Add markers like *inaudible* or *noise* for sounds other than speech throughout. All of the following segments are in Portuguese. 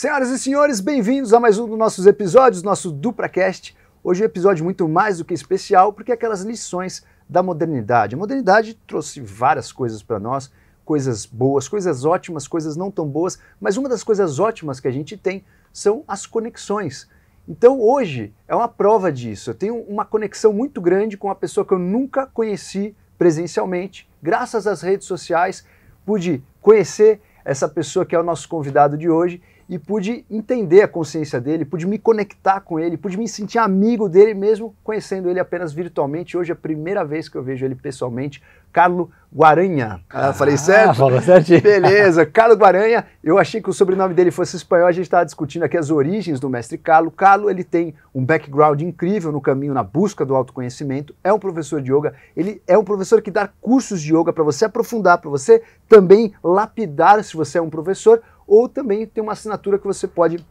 Senhoras e senhores, bem-vindos a mais um dos nossos episódios, nosso DupraCast. Hoje é um episódio muito mais do que especial, porque é aquelas lições da modernidade. A modernidade trouxe várias coisas para nós, coisas boas, coisas ótimas, coisas não tão boas, mas uma das coisas ótimas que a gente tem são as conexões. Então hoje é uma prova disso. Eu tenho uma conexão muito grande com uma pessoa que eu nunca conheci presencialmente, graças às redes sociais, pude conhecer essa pessoa que é o nosso convidado de hoje e pude entender a consciência dele, pude me conectar com ele, pude me sentir amigo dele mesmo conhecendo ele apenas virtualmente. Hoje é a primeira vez que eu vejo ele pessoalmente. Carlo Guaranha. Ah, falei certo? *laughs* Falou certinho. Beleza, Carlo Guaranha. Eu achei que o sobrenome dele fosse espanhol. A gente estava discutindo aqui as origens do mestre Carlo. Carlo ele tem um background incrível no caminho na busca do autoconhecimento. É um professor de yoga. Ele é um professor que dá cursos de yoga para você aprofundar, para você também lapidar se você é um professor ou também tem uma assinatura que você pode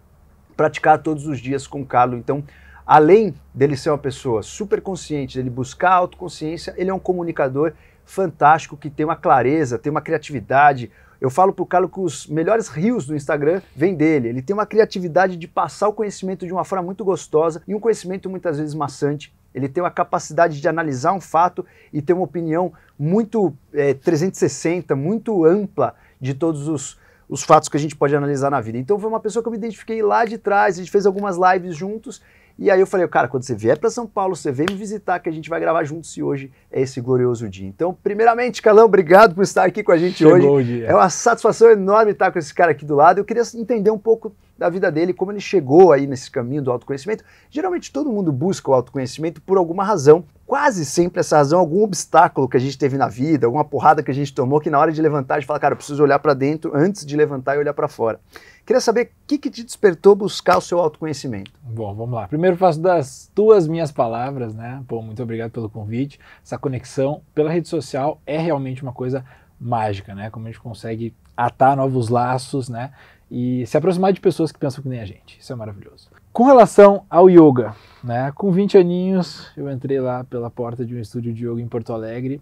praticar todos os dias com o Carlo. Então, além dele ser uma pessoa super consciente, dele buscar a autoconsciência, ele é um comunicador fantástico que tem uma clareza, tem uma criatividade. Eu falo para o Carlo que os melhores rios do Instagram vêm dele. Ele tem uma criatividade de passar o conhecimento de uma forma muito gostosa e um conhecimento muitas vezes maçante. Ele tem uma capacidade de analisar um fato e ter uma opinião muito é, eh, 360, muito ampla de todos os os fatos que a gente pode analisar na vida. Então foi uma pessoa que eu me identifiquei lá de trás, a gente fez algumas lives juntos. E aí eu falei, cara, quando você vier para São Paulo, você vem me visitar, que a gente vai gravar juntos e hoje é esse glorioso dia. Então, primeiramente, Calão, obrigado por estar aqui com a gente Chegou hoje. É uma satisfação enorme estar com esse cara aqui do lado. Eu queria assim, entender um pouco da vida dele, como ele chegou aí nesse caminho do autoconhecimento. Geralmente todo mundo busca o autoconhecimento por alguma razão quase sempre essa razão algum obstáculo que a gente teve na vida, alguma porrada que a gente tomou, que na hora de levantar a gente fala, cara, eu preciso olhar para dentro antes de levantar e olhar para fora. Queria saber o que, que, te despertou buscar o seu autoconhecimento. Bom, vamos lá. Primeiro faço das tuas minhas palavras, né? Pô, muito obrigado pelo convite. Essa conexão pela rede social é realmente uma coisa mágica, né? Como a gente consegue atar novos laços, né? E se aproximar de pessoas que pensam que nem a gente. Isso é maravilhoso. Com relação ao yoga, né? Com 20 aninhos, eu entrei lá pela porta de um estúdio de yoga em Porto Alegre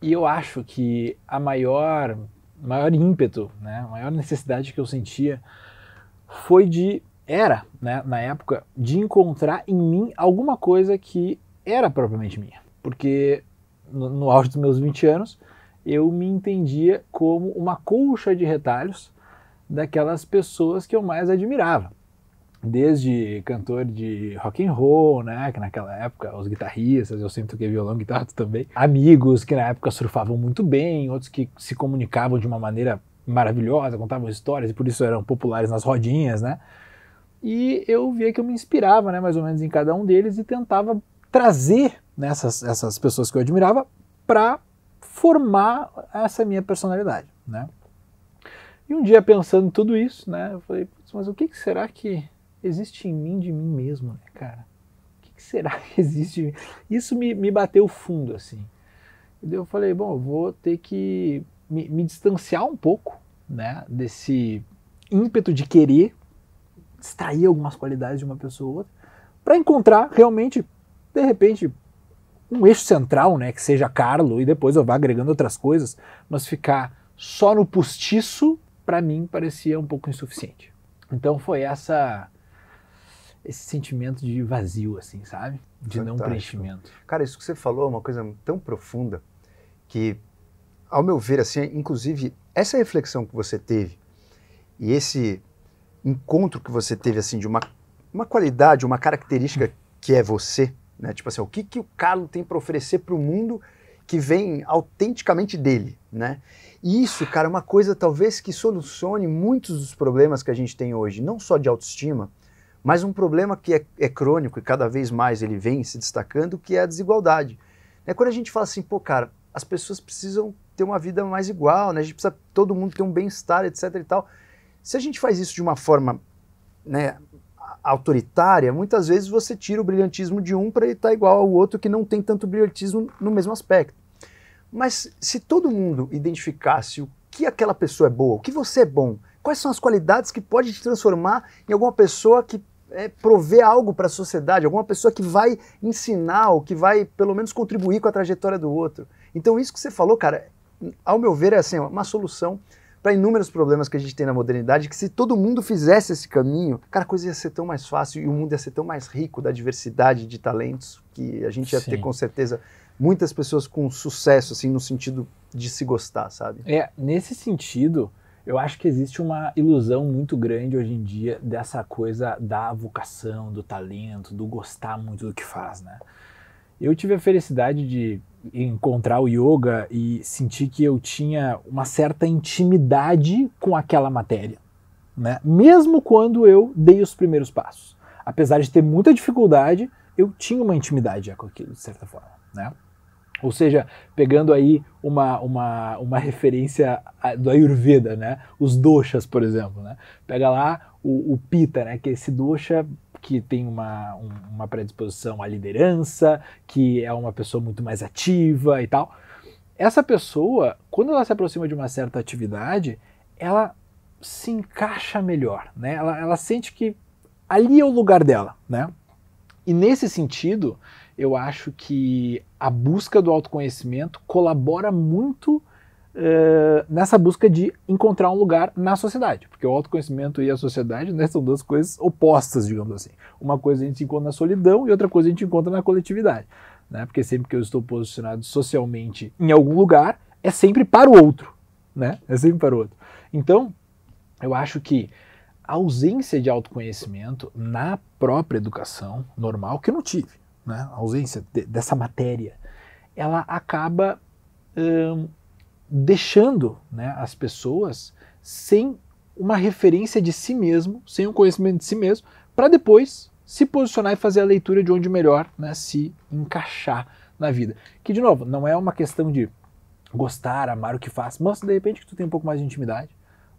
e eu acho que a maior, maior ímpeto, né? A maior necessidade que eu sentia foi de era, né, na época, de encontrar em mim alguma coisa que era propriamente minha. Porque no, no auge dos meus 20 anos, eu me entendia como uma colcha de retalhos daquelas pessoas que eu mais admirava desde cantor de rock and roll, né, que naquela época os guitarristas, eu sempre toquei violão, guitarra também, amigos que na época surfavam muito bem, outros que se comunicavam de uma maneira maravilhosa, contavam histórias e por isso eram populares nas rodinhas, né? E eu via que eu me inspirava, né, mais ou menos em cada um deles e tentava trazer né, essas, essas pessoas que eu admirava para formar essa minha personalidade, né? E um dia pensando em tudo isso, né, eu falei, mas o que será que existe em mim de mim mesmo, né, cara? O que, que será *laughs* que existe? Isso me, me bateu fundo, assim. E eu falei, bom, eu vou ter que me, me, distanciar um pouco, né, desse ímpeto de querer extrair algumas qualidades de uma pessoa ou outra, para encontrar realmente, de repente, um eixo central, né, que seja Carlo, e depois eu vá agregando outras coisas, mas ficar só no postiço, para mim, parecia um pouco insuficiente. Então foi essa esse sentimento de vazio, assim, sabe? De Fantástico. não preenchimento. Cara, isso que você falou é uma coisa tão profunda que, ao meu ver, assim, inclusive essa reflexão que você teve e esse encontro que você teve, assim, de uma, uma qualidade, uma característica que é você, né? Tipo assim, o que, que o Carlos tem para oferecer para o mundo que vem autenticamente dele, né? E isso, cara, é uma coisa talvez que solucione muitos dos problemas que a gente tem hoje, não só de autoestima, mas um problema que é, é, crônico e cada vez mais ele vem se destacando, que é a desigualdade. É quando a gente fala assim, pô, cara, as pessoas precisam ter uma vida mais igual, né? A gente precisa todo mundo ter um bem-estar, etc e tal. Se a gente faz isso de uma forma, né, autoritária, muitas vezes você tira o brilhantismo de um para ele estar tá igual ao outro que não tem tanto brilhantismo no mesmo aspecto. Mas se todo mundo identificasse o que aquela pessoa é boa, o que você é bom, quais são as qualidades que pode te transformar em alguma pessoa que é, prover algo para a sociedade, alguma pessoa que vai ensinar ou que vai, pelo menos, contribuir com a trajetória do outro. Então, isso que você falou, cara, ao meu ver, é assim, uma solução para inúmeros problemas que a gente tem na modernidade, que se todo mundo fizesse esse caminho, cara, a coisa ia ser tão mais fácil e o mundo ia ser tão mais rico da diversidade de talentos que a gente ia Sim. ter com certeza muitas pessoas com sucesso, assim, no sentido de se gostar, sabe? É, nesse sentido, eu acho que existe uma ilusão muito grande hoje em dia dessa coisa da vocação, do talento, do gostar muito do que faz, né? Eu tive a felicidade de encontrar o yoga e sentir que eu tinha uma certa intimidade com aquela matéria, né? Mesmo quando eu dei os primeiros passos. Apesar de ter muita dificuldade, eu tinha uma intimidade com aquilo, de certa forma, né? Ou seja, pegando aí uma, uma, uma referência do Ayurveda, né? Os doshas, por exemplo, né? Pega lá o, o pita, né? Que é esse dosha que tem uma, uma predisposição à liderança, que é uma pessoa muito mais ativa e tal. Essa pessoa, quando ela se aproxima de uma certa atividade, ela se encaixa melhor, né? Ela, ela sente que ali é o lugar dela, né? E nesse sentido, eu acho que a busca do autoconhecimento colabora muito Uh, nessa busca de encontrar um lugar na sociedade. Porque o autoconhecimento e a sociedade né, são duas coisas opostas, digamos assim. Uma coisa a gente encontra na solidão e outra coisa a gente encontra na coletividade. Né? Porque sempre que eu estou posicionado socialmente em algum lugar, é sempre para o outro. Né? É sempre para o outro. Então, eu acho que a ausência de autoconhecimento na própria educação normal, que eu não tive né, a ausência de, dessa matéria, ela acaba hum, deixando né, as pessoas sem uma referência de si mesmo, sem um conhecimento de si mesmo, para depois se posicionar e fazer a leitura de onde melhor né, se encaixar na vida. Que, de novo, não é uma questão de gostar, amar o que faz, mas de repente que tu tem um pouco mais de intimidade,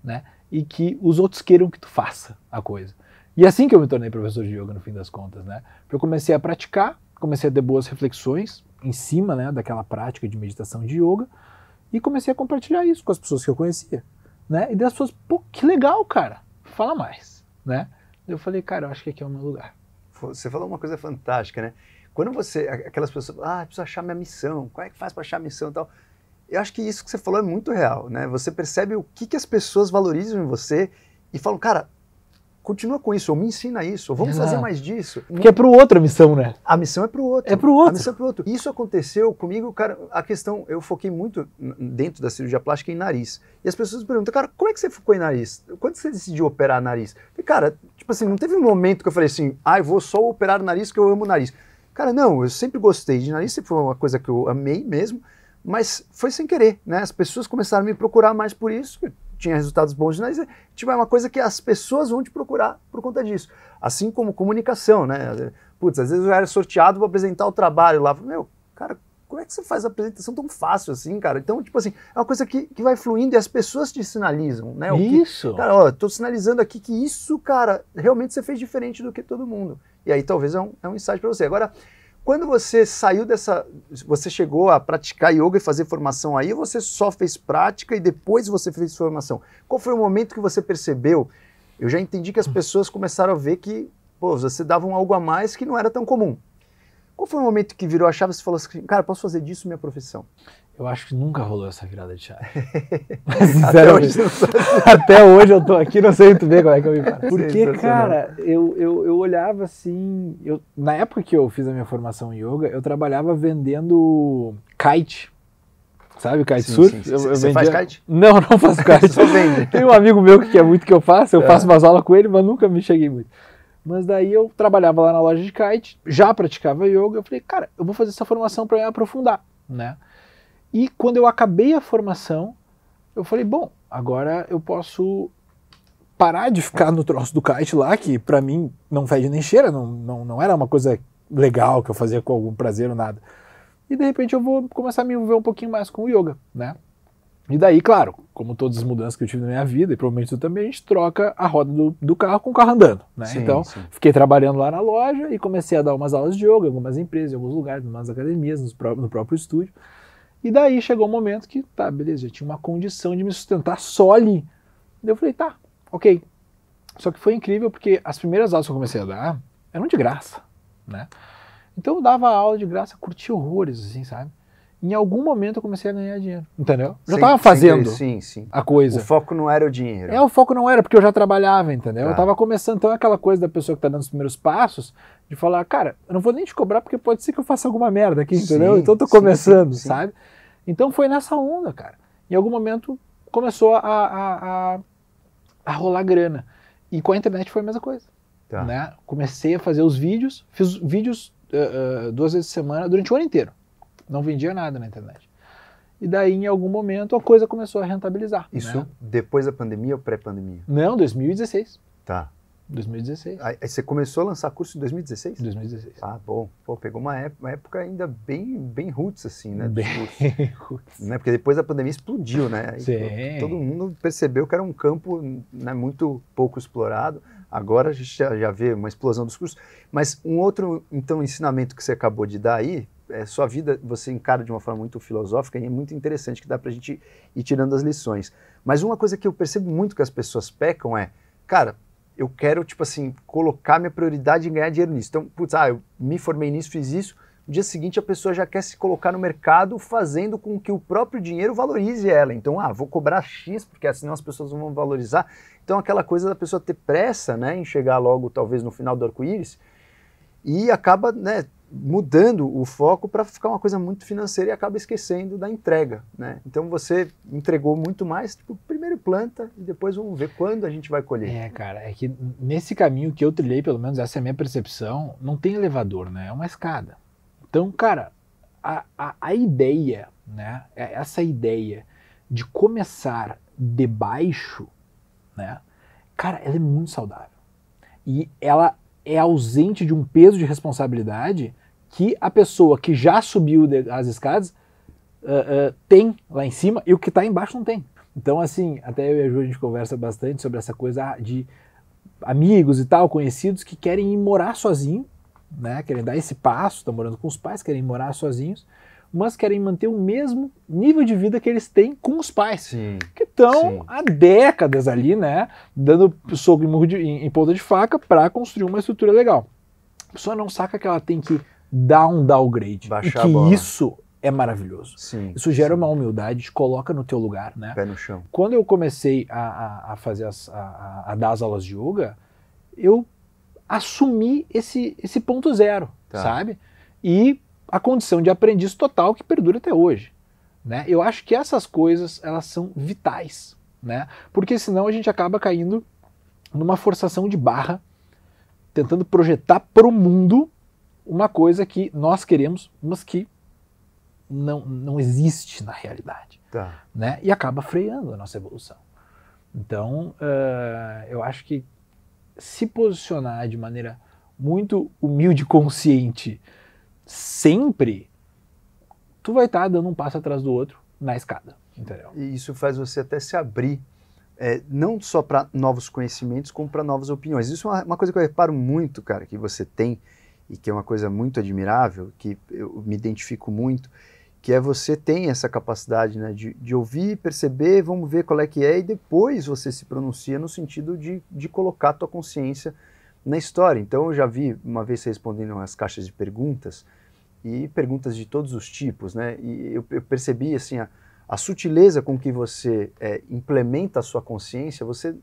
né? E que os outros queiram que tu faça a coisa. E é assim que eu me tornei professor de yoga, no fim das contas, né? Eu comecei a praticar, comecei a ter boas reflexões em cima né, daquela prática de meditação de yoga e comecei a compartilhar isso com as pessoas que eu conhecia, né? E das pessoas, pô, que legal, cara, fala mais, né? Eu falei, cara, eu acho que aqui é o meu lugar. Você falou uma coisa fantástica, né? Quando você, aquelas pessoas, ah, preciso achar minha missão, como é que faz para achar a missão e tal? Eu acho que isso que você falou é muito real, né? Você percebe o que, que as pessoas valorizam em você e falam, cara, continua com isso, ou me ensina isso, ou vamos fazer mais disso. Porque é para o outro a missão, né? A missão é para o outro. É para o outro. A missão é para o outro. Isso aconteceu comigo, cara, a questão, eu foquei muito dentro da cirurgia plástica em nariz. E as pessoas perguntam, cara, como é que você ficou em nariz? Quando você decidiu operar nariz? E, cara, tipo assim, não teve um momento que eu falei assim, ah, eu vou só operar o nariz que eu amo o nariz. Cara, não, eu sempre gostei de nariz, sempre foi uma coisa que eu amei mesmo, mas foi sem querer, né? As pessoas começaram a me procurar mais por isso, tinha resultados bons mas é, Tipo, é uma coisa que as pessoas vão te procurar por conta disso. Assim como comunicação, né? Putz, às vezes eu era sorteado para apresentar o trabalho lá. Meu, cara, como é que você faz a apresentação tão fácil assim, cara? Então, tipo assim, é uma coisa que, que vai fluindo e as pessoas te sinalizam, né? O isso! Que, cara, ó, tô sinalizando aqui que isso, cara, realmente você fez diferente do que todo mundo. E aí talvez é um, é um insight para você. Agora, quando você saiu dessa. Você chegou a praticar yoga e fazer formação aí, ou você só fez prática e depois você fez formação? Qual foi o momento que você percebeu? Eu já entendi que as hum. pessoas começaram a ver que pô, você dava um algo a mais que não era tão comum. Qual foi o momento que virou a chave e você falou assim, cara, posso fazer disso minha profissão? Eu acho que nunca rolou essa virada de chave. *laughs* Mas, até, hoje, *laughs* até hoje eu tô aqui, não sei muito bem como é que eu me faço. Porque, cara, eu, eu, eu olhava assim. Eu, na época que eu fiz a minha formação em yoga, eu trabalhava vendendo kite. Sabe, kite sim, surf? Sim, sim. Eu, eu Você faz kite? Não, não faço *laughs* kite. Só vendo. Tem um amigo meu que quer é muito que eu faça, eu é. faço umas aulas com ele, mas nunca me cheguei muito. Mas daí eu trabalhava lá na loja de kite, já praticava yoga, eu falei, cara, eu vou fazer essa formação para me aprofundar, né? E quando eu acabei a formação, eu falei, bom, agora eu posso parar de ficar no troço do kite lá, que para mim não fede nem cheira, não, não, não era uma coisa legal que eu fazia com algum prazer ou nada. E de repente eu vou começar a me envolver um pouquinho mais com o yoga, né? E daí, claro, como todas as mudanças que eu tive na minha vida, e provavelmente tu também, a gente troca a roda do, do carro com o carro andando, né? Sim, então, sim. fiquei trabalhando lá na loja e comecei a dar umas aulas de yoga em algumas empresas, em alguns lugares, em algumas academias, no próprio, no próprio estúdio. E daí chegou o um momento que, tá, beleza, eu tinha uma condição de me sustentar só ali. Eu falei, tá, ok. Só que foi incrível porque as primeiras aulas que eu comecei a dar eram de graça, né? Então eu dava aula de graça, curti horrores, assim, sabe? em algum momento eu comecei a ganhar dinheiro, entendeu? Eu já estava fazendo sim, sim. a coisa. O foco não era o dinheiro. É, o foco não era, porque eu já trabalhava, entendeu? Tá. Eu estava começando, então é aquela coisa da pessoa que está dando os primeiros passos, de falar, cara, eu não vou nem te cobrar porque pode ser que eu faça alguma merda aqui, entendeu? Sim, então eu estou começando, sabe? Então foi nessa onda, cara. Em algum momento começou a, a, a, a rolar grana. E com a internet foi a mesma coisa. Tá. Né? Comecei a fazer os vídeos, fiz vídeos uh, uh, duas vezes por semana durante o ano inteiro. Não vendia nada na internet. E daí, em algum momento, a coisa começou a rentabilizar. Isso né? depois da pandemia ou pré-pandemia? Não, 2016. Tá. 2016. Aí, você começou a lançar curso em 2016? 2016. Ah, bom. Pô, pegou uma época, uma época, ainda bem, bem roots, assim, né? Bem *laughs* roots. Né? Porque depois da pandemia explodiu, né? Sim. Todo mundo percebeu que era um campo né, muito pouco explorado. Agora a gente já, já vê uma explosão dos cursos. Mas um outro, então, ensinamento que você acabou de dar aí, é, sua vida você encara de uma forma muito filosófica e é muito interessante que dá para a gente ir tirando as lições. Mas uma coisa que eu percebo muito que as pessoas pecam é, cara, eu quero, tipo assim, colocar minha prioridade em ganhar dinheiro nisso. Então, putz, ah, eu me formei nisso, fiz isso. No dia seguinte, a pessoa já quer se colocar no mercado fazendo com que o próprio dinheiro valorize ela. Então, ah, vou cobrar X, porque senão assim as pessoas não vão valorizar. Então, aquela coisa da pessoa ter pressa, né, em chegar logo, talvez, no final do arco-íris, e acaba, né, mudando o foco para ficar uma coisa muito financeira e acaba esquecendo da entrega, né? Então você entregou muito mais, tipo, primeiro planta e depois vamos ver quando a gente vai colher. É, cara, é que nesse caminho que eu trilhei, pelo menos essa é a minha percepção, não tem elevador, né? É uma escada. Então, cara, a, a, a ideia, né? É, essa ideia de começar de baixo, né? Cara, ela é muito saudável. E ela é ausente de um peso de responsabilidade que a pessoa que já subiu as escadas uh, uh, tem lá em cima e o que está embaixo não tem. Então, assim, até eu e a Ju a gente conversa bastante sobre essa coisa de amigos e tal, conhecidos que querem ir morar sozinho, né? Querem dar esse passo, estão morando com os pais, querem morar sozinhos, mas querem manter o mesmo nível de vida que eles têm com os pais. Sim, que estão há décadas ali, né? Dando soco em, de, em, em ponta de faca para construir uma estrutura legal. A pessoa não saca que ela tem que dá um downgrade. Baixar e que a bola. isso é maravilhoso. Sim, isso gera sim. uma humildade, te coloca no teu lugar, né? Pé no chão. Quando eu comecei a, a, a fazer as, a, a, dar as aulas de yoga, eu assumi esse, esse ponto zero, tá. sabe? E a condição de aprendiz total que perdura até hoje. Né? Eu acho que essas coisas elas são vitais, né? Porque senão a gente acaba caindo numa forçação de barra, tentando projetar para o mundo uma coisa que nós queremos, mas que não, não existe na realidade. Tá. Né? E acaba freando a nossa evolução. Então, uh, eu acho que se posicionar de maneira muito humilde e consciente sempre, tu vai estar tá dando um passo atrás do outro na escada. Entendeu? E isso faz você até se abrir é, não só para novos conhecimentos, como para novas opiniões. Isso é uma, uma, coisa que eu reparo muito, cara, que você tem e que é uma coisa muito admirável, que eu me identifico muito, que é você tem essa capacidade né, de, de ouvir, perceber, vamos ver qual é que é, e depois você se pronuncia no sentido de, de colocar a tua consciência na história. Então eu já vi uma vez respondendo umas caixas de perguntas, e perguntas de todos os tipos, né? E eu, eu percebi, assim, a, a, sutileza com que você é, implementa a sua consciência, você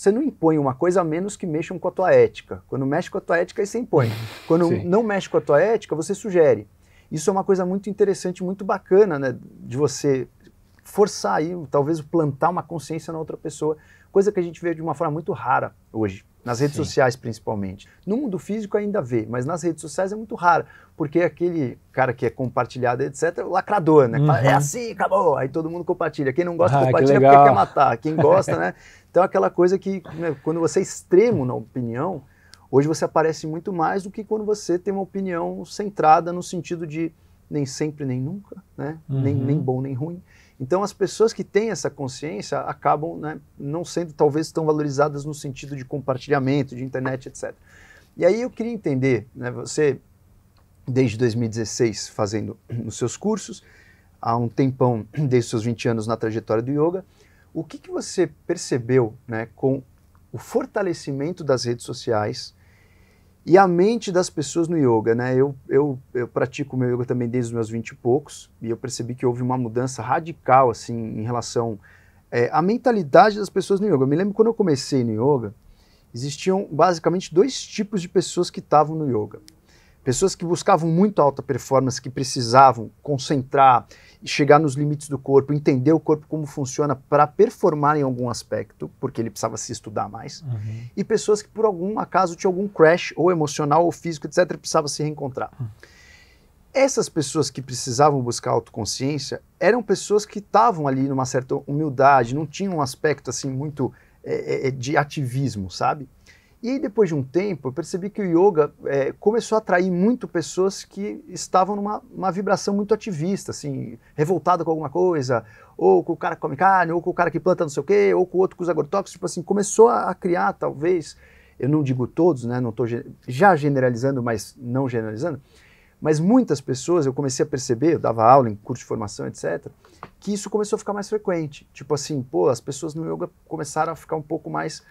você não impõe uma coisa a menos que mexam com a tua ética. Quando mexe com a tua ética, aí você impõe. *laughs* Quando Sim. não mexe com a tua ética, você sugere. Isso é uma coisa muito interessante, muito bacana, né? De você forçar aí, talvez plantar uma consciência na outra pessoa, coisa que a gente vê de uma forma muito rara hoje, nas redes Sim. sociais principalmente. No mundo físico ainda vê, mas nas redes sociais é muito raro, porque aquele cara que é compartilhado, etc, é o lacrador, né? É uhum. É assim, acabou, aí todo mundo compartilha. Quem não gosta, ah, compartilha porque quer matar. Quem gosta, *laughs* né? Então, aquela coisa que, né, quando você é extremo na opinião, hoje você aparece muito mais do que quando você tem uma opinião centrada no sentido de nem sempre, nem nunca, né? Uhum. nem, nem bom, nem ruim. Então, as pessoas que têm essa consciência acabam né, não sendo talvez tão valorizadas no sentido de compartilhamento, de internet, etc. E aí eu queria entender, né, você, desde 2016, fazendo os seus cursos, há um tempão, desde os seus 20 anos na trajetória do yoga, o que, que você percebeu né, com o fortalecimento das redes sociais e a mente das pessoas no yoga? Né? Eu, eu, eu pratico meu yoga também desde os meus 20 e poucos e eu percebi que houve uma mudança radical assim, em relação é, à mentalidade das pessoas no yoga. Eu me lembro quando eu comecei no yoga, existiam basicamente dois tipos de pessoas que estavam no yoga. Pessoas que buscavam muito alta performance, que precisavam concentrar, chegar nos limites do corpo, entender o corpo como funciona para performar em algum aspecto, porque ele precisava se estudar mais. Uhum. E pessoas que por algum acaso tinham algum crash, ou emocional, ou físico, etc., precisava se reencontrar. Uhum. Essas pessoas que precisavam buscar autoconsciência eram pessoas que estavam ali numa certa humildade, não tinham um aspecto assim muito é, é, de ativismo, sabe? E aí depois de um tempo, eu percebi que o yoga é, começou a atrair muito pessoas que estavam numa vibração muito ativista, assim, revoltada com alguma coisa, ou com o cara que come carne, ou com o cara que planta não sei o quê, ou com o outro que usa agrotóxicos. Tipo assim, começou a, criar, talvez, eu não digo todos, né, não estou já generalizando, mas não generalizando, mas muitas pessoas, eu comecei a perceber, eu dava aula em curso de formação, etc., que isso começou a ficar mais frequente. Tipo assim, pô, as pessoas no yoga começaram a ficar um pouco mais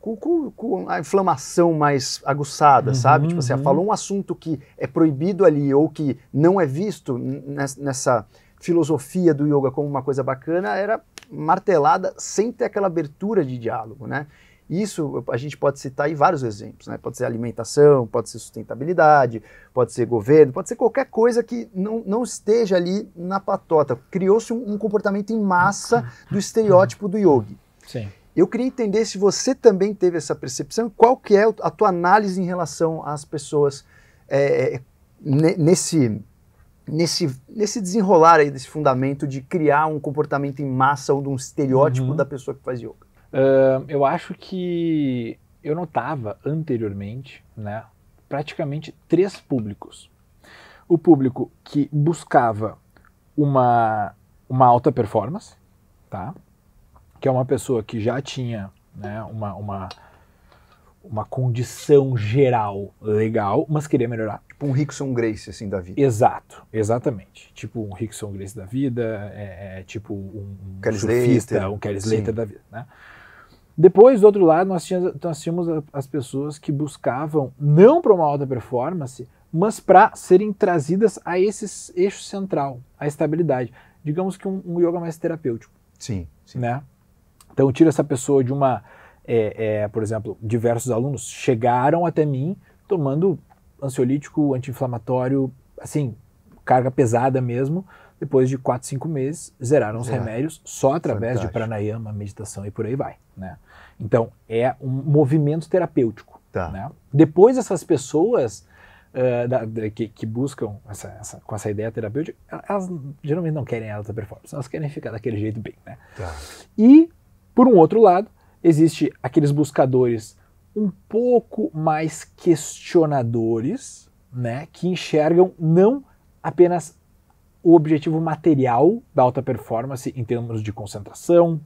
com, com, com, a inflamação mais aguçada, uhum, sabe? Tipo assim, uhum. falou um assunto que é proibido ali ou que não é visto nessa filosofia do yoga como uma coisa bacana, era martelada sem ter aquela abertura de diálogo, né? Isso a gente pode citar aí vários exemplos, né? Pode ser alimentação, pode ser sustentabilidade, pode ser governo, pode ser qualquer coisa que não, não esteja ali na patota. Criou-se um, um comportamento em massa do estereótipo do yogi. Sim. Eu queria entender se você também teve essa percepção, qual que é a tua análise em relação às pessoas é, é nesse, nesse, nesse desenrolar aí desse fundamento de criar um comportamento em massa ou de um estereótipo uhum. da pessoa que faz yoga. Uh, eu acho que eu notava anteriormente, né, praticamente três públicos. O público que buscava uma, uma alta performance, tá? que é uma pessoa que já tinha né, uma, uma, uma condição geral legal, mas queria melhorar. Tipo um Rickson Grace, assim, da vida. Exato, exatamente. Tipo um Rickson Grace da vida, é, é tipo um, um Kelly surfista, Slater. um Kelly Slater Sim. da vida, né? Depois, do outro lado, nós tínhamos, nós tínhamos as pessoas que buscavam não para uma alta performance, mas para serem trazidas a esse eixo central, a estabilidade. Digamos que um, um yoga mais terapêutico. Sim, sim. Né? Então, tira essa pessoa de uma. É, é, por exemplo, diversos alunos chegaram até mim tomando ansiolítico, anti-inflamatório, assim, carga pesada mesmo. Depois de 4, 5 meses, zeraram os remédios só através Fantástico. de pranayama, meditação e por aí vai. Né? Então, é um movimento terapêutico. Tá. Né? Depois, essas pessoas Uh, da, da, que, que, buscam essa, essa, com essa ideia terapêutica, elas geralmente não querem alta performance, elas querem ficar daquele jeito bem, né? Tá. E por um outro lado, existe aqueles buscadores um pouco mais questionadores, né, que enxergam não apenas o objetivo material da alta performance em termos de concentração,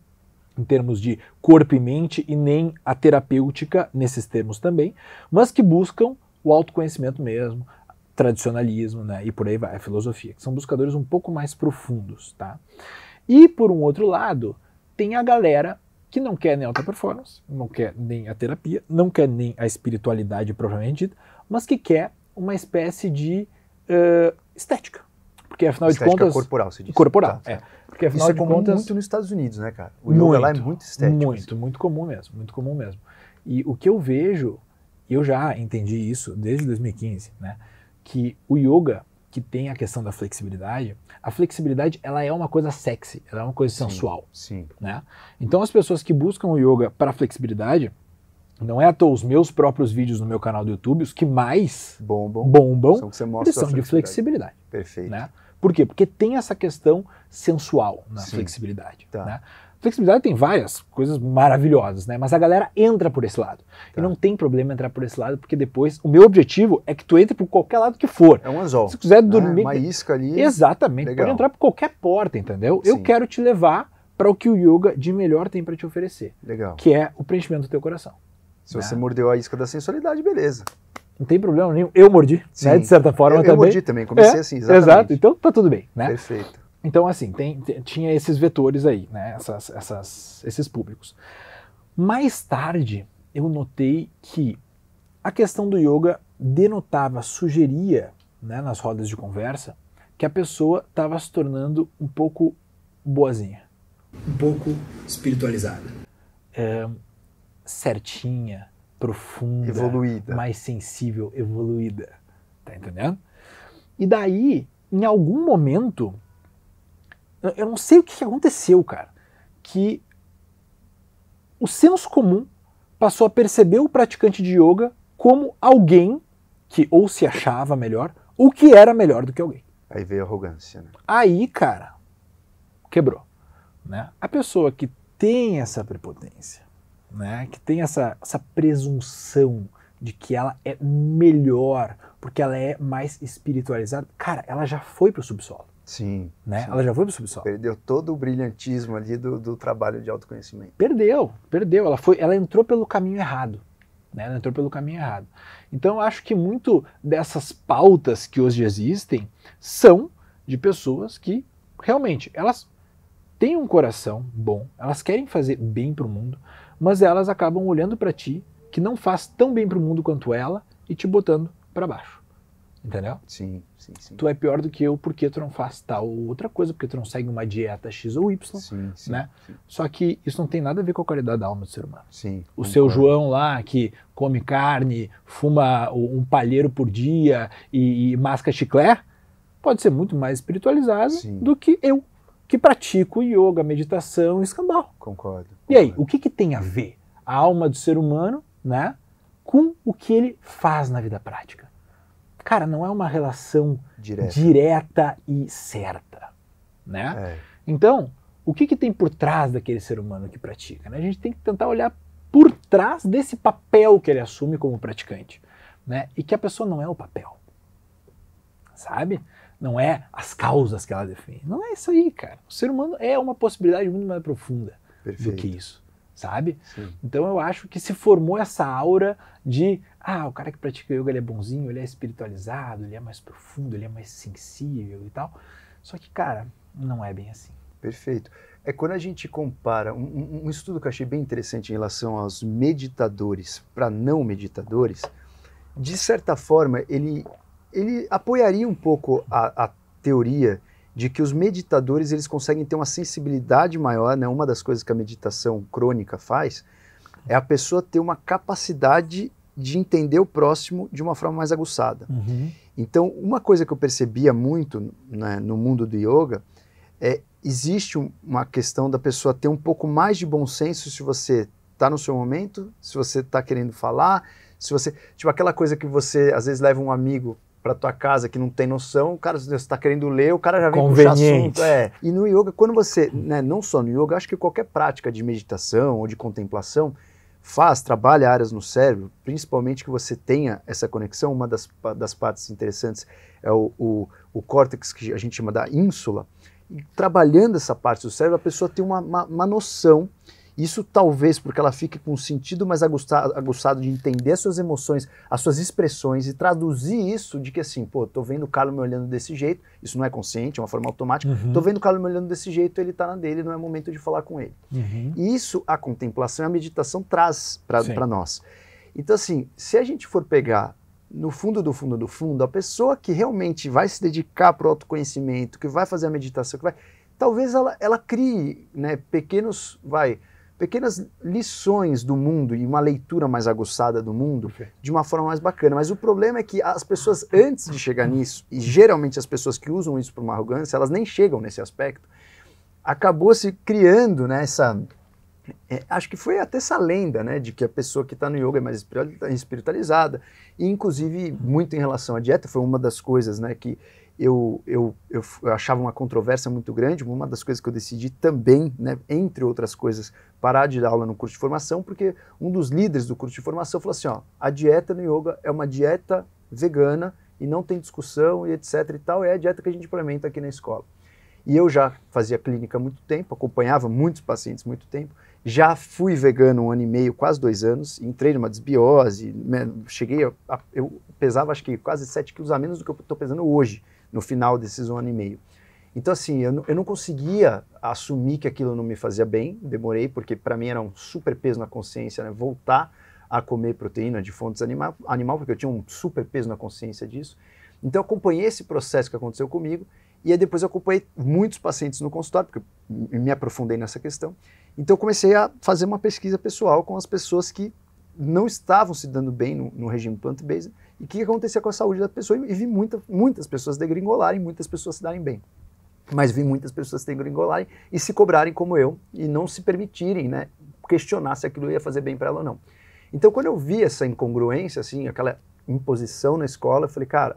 em termos de corpo e mente e nem a terapêutica nesses termos também, mas que buscam o autoconhecimento mesmo, tradicionalismo, né, e por aí vai, a filosofia, que são buscadores um pouco mais profundos, tá? E por um outro lado, tem a galera que não quer nem alta performance, não quer nem a terapia, não quer nem a espiritualidade propriamente dita, mas que quer uma espécie de uh, estética. Porque afinal estética de contas. corporal, se diz. Corporal, tá, tá, é. Porque afinal Isso é de comum contas. muito nos Estados Unidos, né, cara? O muito, yoga lá é muito estético. Muito, assim. muito comum mesmo, muito comum mesmo. E o que eu vejo, eu já entendi isso desde 2015, né? Que o yoga que tem a questão da flexibilidade, a flexibilidade ela é uma coisa sexy, ela é uma coisa sim, sensual. Sim. Né? Então as pessoas que buscam o yoga para flexibilidade, não é à toa os meus próprios vídeos no meu canal do YouTube, os que mais bombam, bombam são, que você mostra são de flexibilidade. Perfeito. Né? Por quê? Porque tem essa questão sensual na Sim. flexibilidade. Tá. Né? Flexibilidade tem várias coisas maravilhosas, né? Mas a galera entra por esse lado. Tá. E não tem problema entrar por esse lado, porque depois o meu objetivo é que tu entre por qualquer lado que for. É um anzol. Se quiser né? dormir. É uma isca ali. Exatamente. Legal. Pode entrar por qualquer porta, entendeu? Sim. Eu quero te levar para o que o yoga de melhor tem para te oferecer. Legal. Que é o preenchimento do teu coração. Se né? você mordeu a isca da sensualidade, beleza. Não tem problema nenhum. Eu mordi, né? Sim. né? De certa forma eu, eu também. Eu mordi também, comecei é, assim, exatamente. Exato, então tá tudo bem, né? Perfeito. Então, assim, tem, tinha esses vetores aí, né? Essas, essas, esses públicos. Mais tarde, eu notei que a questão do yoga denotava, sugeria, né, nas rodas de conversa, que a pessoa estava se tornando um pouco boazinha. Um pouco espiritualizada. É, certinha, profunda. Evoluída. Mais sensível, evoluída. Tá entendendo? E daí, em algum momento, eu não sei o que aconteceu, cara, que o senso comum passou a perceber o praticante de yoga como alguém que ou se achava melhor ou que era melhor do que alguém. Aí veio a arrogância, né? Aí, cara, quebrou, né? A pessoa que tem essa prepotência, né, que tem essa, essa presunção de que ela é melhor porque ela é mais espiritualizada, cara, ela já foi pro subsolo. Sim. Né? Sim. Ela já foi para o subsolo. Perdeu todo o brilhantismo ali do, do trabalho de autoconhecimento. Perdeu, perdeu. Ela, foi, ela entrou pelo caminho errado. Né? Ela entrou pelo caminho errado. Então, eu acho que muito dessas pautas que hoje existem são de pessoas que realmente elas têm um coração bom, elas querem fazer bem para o mundo, mas elas acabam olhando para ti, que não faz tão bem para o mundo quanto ela, e te botando para baixo. Entendeu? Sim, sim, sim. Tu é pior do que eu porque tu não faz tal ou outra coisa, porque tu não segue uma dieta X ou Y, sim, sim, né? Sim. Só que isso não tem nada a ver com a qualidade da alma do ser humano. Sim. O seu João lá, que come carne, fuma um palheiro por dia e, e masca chiclé, pode ser muito mais espiritualizado sim. do que eu, que pratico yoga, meditação e escambau. Concordo, concordo. E aí, o que, que tem a ver a alma do ser humano, né, com o que ele faz na vida prática? cara, não é uma relação direta, direta e certa, né? É. Então, o que, que tem por trás daquele ser humano que pratica? Né? A gente tem que tentar olhar por trás desse papel que ele assume como praticante, né? E que a pessoa não é o papel, sabe? Não é as causas que ela defende. Não é isso aí, cara. O ser humano é uma possibilidade muito mais profunda Perfeito. do que isso, sabe? Sim. Então eu acho que se formou essa aura de ah, o cara que pratica yoga ele é bonzinho, ele é espiritualizado, ele é mais profundo, ele é mais sensível e tal. Só que, cara, não é bem assim. Perfeito. É quando a gente compara um, um estudo que eu achei bem interessante em relação aos meditadores para não meditadores, de certa forma ele ele apoiaria um pouco a, a teoria de que os meditadores eles conseguem ter uma sensibilidade maior, né? Uma das coisas que a meditação crônica faz é a pessoa ter uma capacidade de entender o próximo de uma forma mais aguçada. Uhum. Então, uma coisa que eu percebia muito né, no mundo do yoga é existe uma questão da pessoa ter um pouco mais de bom senso se você está no seu momento, se você está querendo falar, se você tipo aquela coisa que você às vezes leva um amigo para tua casa que não tem noção, o cara está querendo ler, o cara já vem puxar assunto. É. E no yoga, quando você, né, não só no yoga, acho que qualquer prática de meditação ou de contemplação, faz, trabalha áreas no cérebro, principalmente que você tenha essa conexão. Uma das, das partes interessantes é o, o, o córtex, que a gente chama da ínsula. E trabalhando essa parte do cérebro, a pessoa tem uma, uma, uma noção isso talvez porque ela fique com um sentido mais aguçado, aguçado de entender as suas emoções, as suas expressões e traduzir isso de que assim, pô, tô vendo o Carlos me olhando desse jeito, isso não é consciente, é uma forma automática, uhum. tô vendo o Carlos me olhando desse jeito, ele tá na dele, não é momento de falar com ele. Uhum. E isso a contemplação e a meditação traz para nós. Então assim, se a gente for pegar no fundo do fundo do fundo, a pessoa que realmente vai se dedicar para o autoconhecimento, que vai fazer a meditação, que vai, talvez ela, ela crie né, pequenos, vai, pequenas lições do mundo e uma leitura mais aguçada do mundo de uma forma mais bacana. Mas o problema é que as pessoas, antes de chegar nisso, e geralmente as pessoas que usam isso por uma arrogância, elas nem chegam nesse aspecto, acabou se criando né, essa. É, acho que foi até essa lenda, né, de que a pessoa que está no yoga é mais espiritualizada, e inclusive muito em relação à dieta, foi uma das coisas, né, que eu, eu, eu, achava uma controvérsia muito grande. Uma das coisas que eu decidi também, né, entre outras coisas, parar de dar aula no curso de formação, porque um dos líderes do curso de formação falou assim: ó, a dieta no yoga é uma dieta vegana e não tem discussão e etc e tal, é a dieta que a gente implementa aqui na escola. E eu já fazia clínica há muito tempo, acompanhava muitos pacientes há muito tempo, já fui vegano um ano e meio, quase dois anos, entrei numa desbiose, né, cheguei, a, eu pesava acho que quase 7 quilos a menos do que eu estou pesando hoje no final desses um ano e meio. Então, assim, eu não, eu não conseguia assumir que aquilo não me fazia bem, demorei, porque para mim era um super peso na consciência, né? Voltar a comer proteína de fontes animal, animal, porque eu tinha um super peso na consciência disso. Então, eu acompanhei esse processo que aconteceu comigo, e aí depois eu acompanhei muitos pacientes no consultório, porque me aprofundei nessa questão. Então, eu comecei a fazer uma pesquisa pessoal com as pessoas que não estavam se dando bem no, no regime plant-based e o que acontecia com a saúde da pessoa. E vi muita, muitas pessoas degringolarem, muitas pessoas se darem bem. Mas vi muitas pessoas degringolarem e se cobrarem como eu e não se permitirem né, questionar se aquilo ia fazer bem para ela ou não. Então, quando eu vi essa incongruência, assim, aquela imposição na escola, eu falei, cara,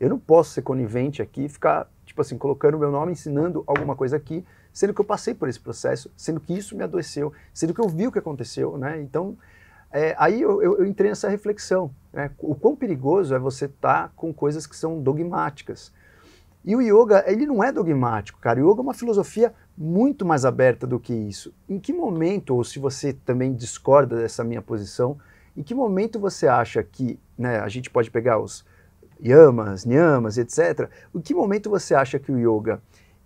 eu não posso ser conivente aqui e ficar, tipo assim, colocando o meu nome, ensinando alguma coisa aqui, sendo que eu passei por esse processo, sendo que isso me adoeceu, sendo que eu vi o que aconteceu, né? Então, é, aí eu, eu, entrei nessa reflexão. Né? O quão perigoso é você estar tá com coisas que são dogmáticas. E o yoga, ele não é dogmático, cara. O yoga é uma filosofia muito mais aberta do que isso. Em que momento, ou se você também discorda dessa minha posição, em que momento você acha que né, a gente pode pegar os yamas, niyamas, etc. Em que momento você acha que o yoga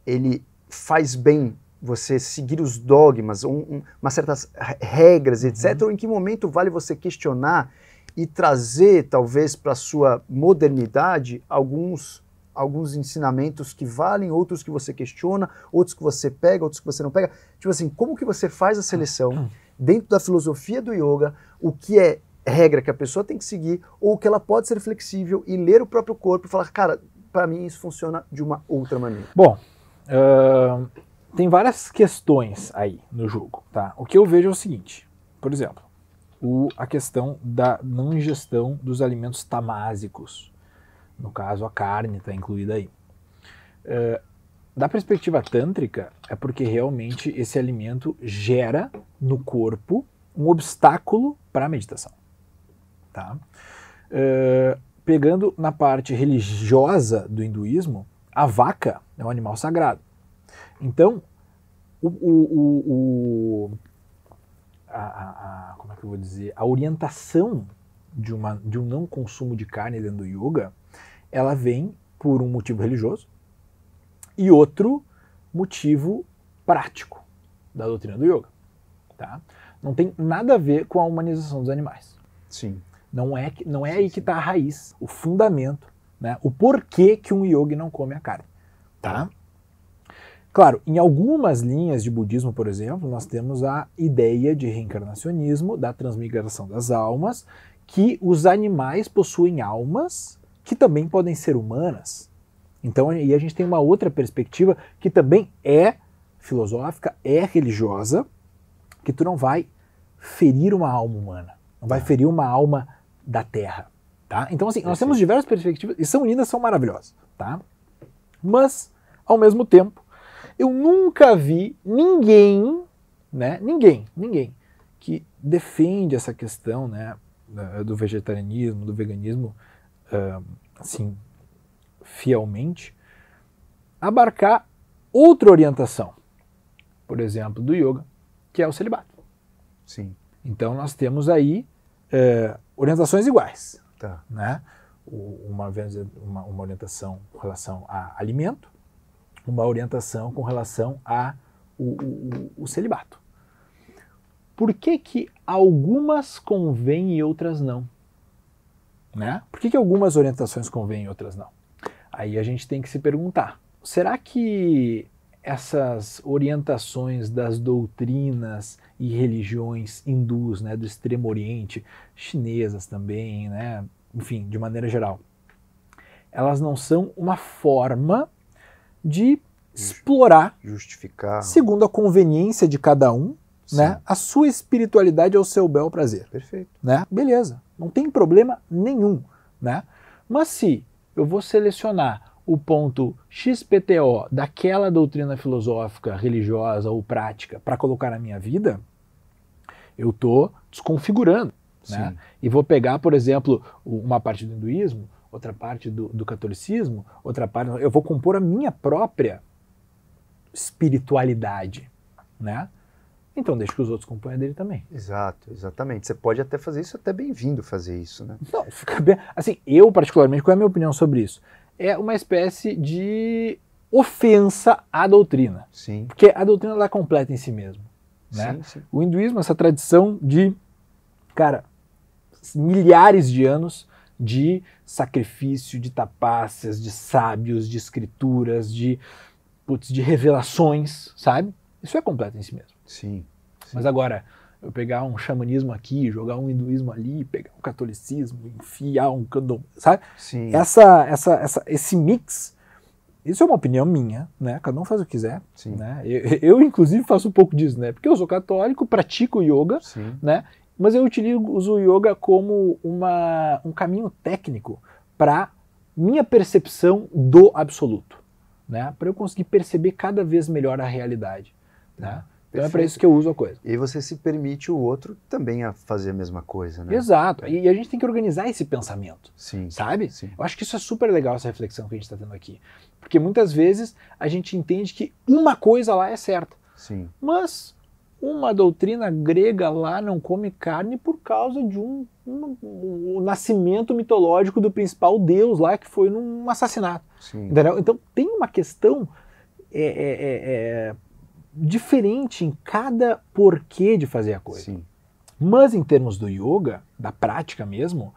ele faz bem você seguir os dogmas, um, um, umas certas regras, etc., uhum. ou em que momento vale você questionar e trazer, talvez, para a sua modernidade alguns, alguns ensinamentos que valem, outros que você questiona, outros que você pega, outros que você não pega. Tipo assim, como que você faz a seleção uhum. dentro da filosofia do yoga, o que é regra que a pessoa tem que seguir, ou que ela pode ser flexível e ler o próprio corpo e falar, cara, para mim isso funciona de uma outra maneira. Bom, uh tem várias questões aí no jogo, tá? O que eu vejo é o seguinte, por exemplo, o, a questão da não ingestão dos alimentos tamásicos, no caso a carne está incluída aí. É, da perspectiva tântrica, é porque realmente esse alimento gera no corpo um obstáculo para a meditação, tá? É, pegando na parte religiosa do hinduísmo, a vaca é um animal sagrado. Então, o, o, o a, a, como é que eu vou dizer, a orientação de, uma, de um não consumo de carne dentro do yoga, ela vem por um motivo religioso e outro motivo prático da doutrina do yoga, tá? Não tem nada a ver com a humanização dos animais. Sim. Não é que não é sim, aí que está a raiz, o fundamento, né? O porquê que um yogi não come a carne, tá? tá? Claro, em algumas linhas de budismo, por exemplo, nós temos a ideia de reencarnacionismo, da transmigração das almas, que os animais possuem almas que também podem ser humanas. Então, aí a gente tem uma outra perspectiva que também é filosófica, é religiosa, que tu não vai ferir uma alma humana, não vai é. ferir uma alma da terra, tá? Então, assim, nós temos diversas perspectivas e são lindas, são maravilhosas, tá? Mas, ao mesmo tempo, eu nunca vi ninguém, né? Ninguém, ninguém que defende essa questão, né? Do vegetarianismo, do veganismo, ah, assim, fielmente, abarcar outra orientação, por exemplo, do yoga, que é o celibato. Sim. Então nós temos aí é, orientações iguais, tá. né? Uma, uma, uma orientação com relação a alimento, uma orientação com relação a o, o, o celibato. Por que, que algumas convêm e outras não? Né? Por que, que algumas orientações convêm e outras não? Aí a gente tem que se perguntar: será que essas orientações das doutrinas e religiões hindus, né, do Extremo Oriente, chinesas também, né, enfim, de maneira geral, elas não são uma forma de explorar, justificar, segundo a conveniência de cada um, Sim. né? A sua espiritualidade ao é seu bel prazer. Perfeito. Né? Beleza, não tem problema nenhum, né? Mas se eu vou selecionar o ponto XPTO daquela doutrina filosófica, religiosa ou prática para colocar na minha vida, eu tô desconfigurando, né? Sim. né? E vou pegar, por exemplo, uma parte do hinduísmo outra parte do, do catolicismo, outra parte. Eu vou compor a minha própria espiritualidade, né? Então deixa que os outros componham dele também. Exato, exatamente. Você pode até fazer isso, é até bem-vindo fazer isso, né? Não, fica bem. Assim, eu particularmente, qual é a minha opinião sobre isso? É uma espécie de ofensa à doutrina. Sim. Porque a doutrina ela é completa em si mesmo. Né? Sim, sim. O hinduísmo, essa tradição de, cara, milhares de anos de sacrifício, de tapácias, de sábios, de escrituras, de, putz, de revelações, sabe? Isso é completo em si mesmo. Sim, sim. Mas agora, eu pegar um xamanismo aqui, jogar um hinduísmo ali, pegar um catolicismo, enfiar um candom, sabe? Sim. Essa, essa, essa, esse mix, isso é uma opinião minha, né? Cada um faz o que quiser, Sim. né? Eu, eu, inclusive, faço um pouco disso, né? Porque eu sou católico, pratico yoga, Sim. né? mas eu utilizo o yoga como uma, um caminho técnico para minha percepção do absoluto, né? Para eu conseguir perceber cada vez melhor a realidade, né? Então é Perfeito. é para isso que eu uso a coisa. E você se permite o outro também a fazer a mesma coisa, né? Exato. É. E a gente tem que organizar esse pensamento. Sim. Sabe? Sim. Eu acho que isso é super legal, essa reflexão que a gente está tendo aqui. Porque muitas vezes a gente entende que uma coisa lá é certa. Sim. Mas uma doutrina grega lá não come carne por causa de um, um, um, um nascimento mitológico do principal deus lá que foi num assassinato. Então tem uma questão é, é, é, é, diferente em cada porquê de fazer a coisa. Sim. Mas em termos do yoga, da prática mesmo,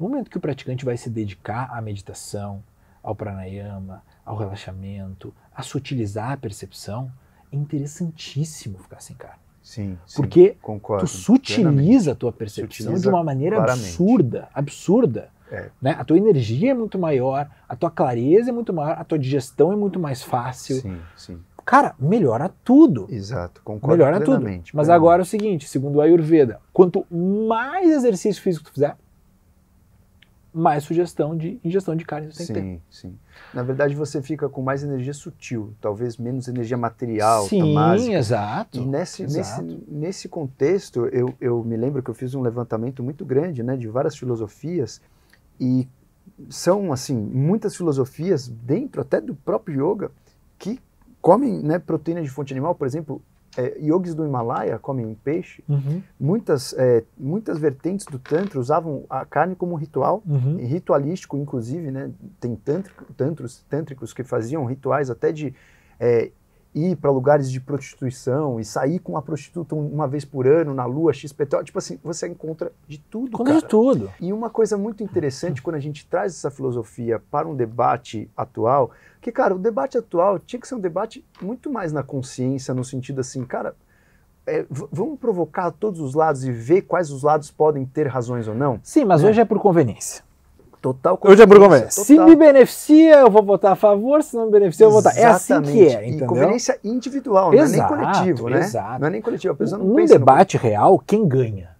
no momento que o praticante vai se dedicar à meditação, ao pranayama, ao relaxamento, a sutilizar a percepção, é interessantíssimo ficar sem carne. Sim, sim Porque concordo, tu sutiliza a tua percepção sutiliza de uma maneira claramente. absurda, absurda. É. Né? A tua energia é muito maior, a tua clareza é muito maior, a tua digestão é muito mais fácil. Sim, sim. Cara, melhora tudo. Exato, concordo melhora plenamente. Tudo. Mas plenamente. agora é o seguinte, segundo a Ayurveda, quanto mais exercício físico tu fizer, mais sugestão de ingestão de carne você tem sim, Sim, Na verdade, você fica com mais energia sutil, talvez menos energia material, Sim, tamásica. Tá exato. E nesse, exato. Nesse, nesse contexto, eu, eu me lembro que eu fiz um levantamento muito grande né, de várias filosofias e são, assim, muitas filosofias dentro até do próprio yoga que comem né, proteína de fonte animal, por exemplo, é, yogis do Himalaia comem peixe. Uhum. Muitas, é, muitas vertentes do Tantra usavam a carne como ritual, uhum. ritualístico, inclusive. Né? Tem tantros, tântricos que faziam rituais até de é, ir para lugares de prostituição e sair com uma prostituta uma vez por ano na lua, XPTO, tipo assim, você encontra de tudo, cara. de tudo. E uma coisa muito interessante quando a gente traz essa filosofia para um debate atual, que cara, o debate atual tinha que ser um debate muito mais na consciência, no sentido assim, cara, é, vamos provocar todos os lados e ver quais os lados podem ter razões ou não? Sim, mas é. hoje é por conveniência. Total Eu já conveniência. Total. Se me beneficia, eu vou votar a favor, se não me beneficia, eu vou votar. É assim que é, entendeu? conveniência individual, exato, não é nem coletivo, né? Exato. Não é nem coletivo. A não um debate no... real, quem ganha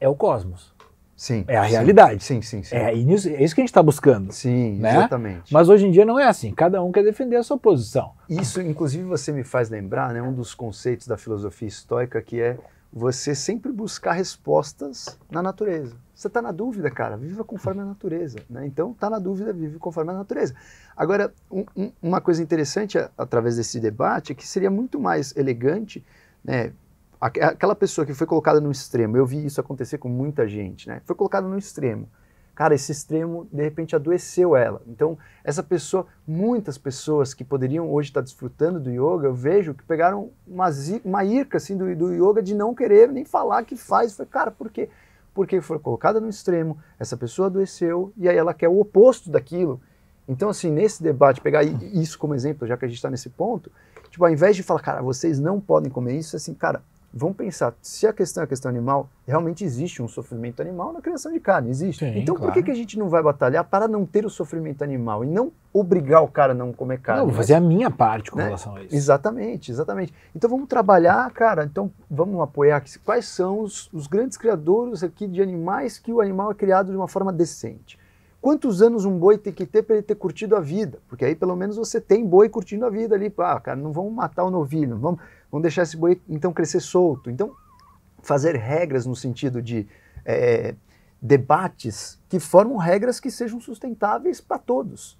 é o cosmos. Sim. É a sim, realidade. Sim, sim, sim. É, isso, é isso que a gente está buscando. Sim, né? exatamente. Mas hoje em dia não é assim. Cada um quer defender a sua posição. Isso, inclusive, você me faz lembrar, né, um dos conceitos da filosofia estoica que é você sempre buscar respostas na natureza. Você está na dúvida, cara, viva conforme a natureza. Né? Então, está na dúvida, vive conforme a natureza. Agora, um, um, uma coisa interessante a, é, através desse debate é que seria muito mais elegante, né, aquela pessoa que foi colocada no extremo, eu vi isso acontecer com muita gente, né, foi colocada no extremo. Cara, esse extremo de repente adoeceu ela. Então, essa pessoa, muitas pessoas que poderiam hoje estar desfrutando do yoga, eu vejo que pegaram uma, uma irca assim, do, do yoga de não querer nem falar que faz. Foi, cara, por quê? porque foi colocada no extremo, essa pessoa adoeceu e aí ela quer o oposto daquilo. Então, assim, nesse debate, pegar isso como exemplo, já que a gente está nesse ponto, tipo, ao invés de falar, cara, vocês não podem comer isso, é assim, cara, vamos pensar, se a questão é a questão animal, realmente existe um sofrimento animal na criação de carne, existe. Sim, então claro. por que, que a gente não vai batalhar para não ter o sofrimento animal e não obrigar o cara a não comer carne? Não, vou né? fazer mas, a minha parte com né? relação a isso. Exatamente, exatamente. Então vamos trabalhar, cara, então vamos apoiar quais são os, os grandes criadores aqui de animais que o animal é criado de uma forma decente. Quantos anos um boi tem que ter para ele ter curtido a vida? Porque aí pelo menos você tem boi curtindo a vida ali. Ah, cara, não vamos matar o novilho, vamos vão deixar esse boi então crescer solto. Então, fazer regras no sentido de é, debates que formam regras que sejam sustentáveis para todos.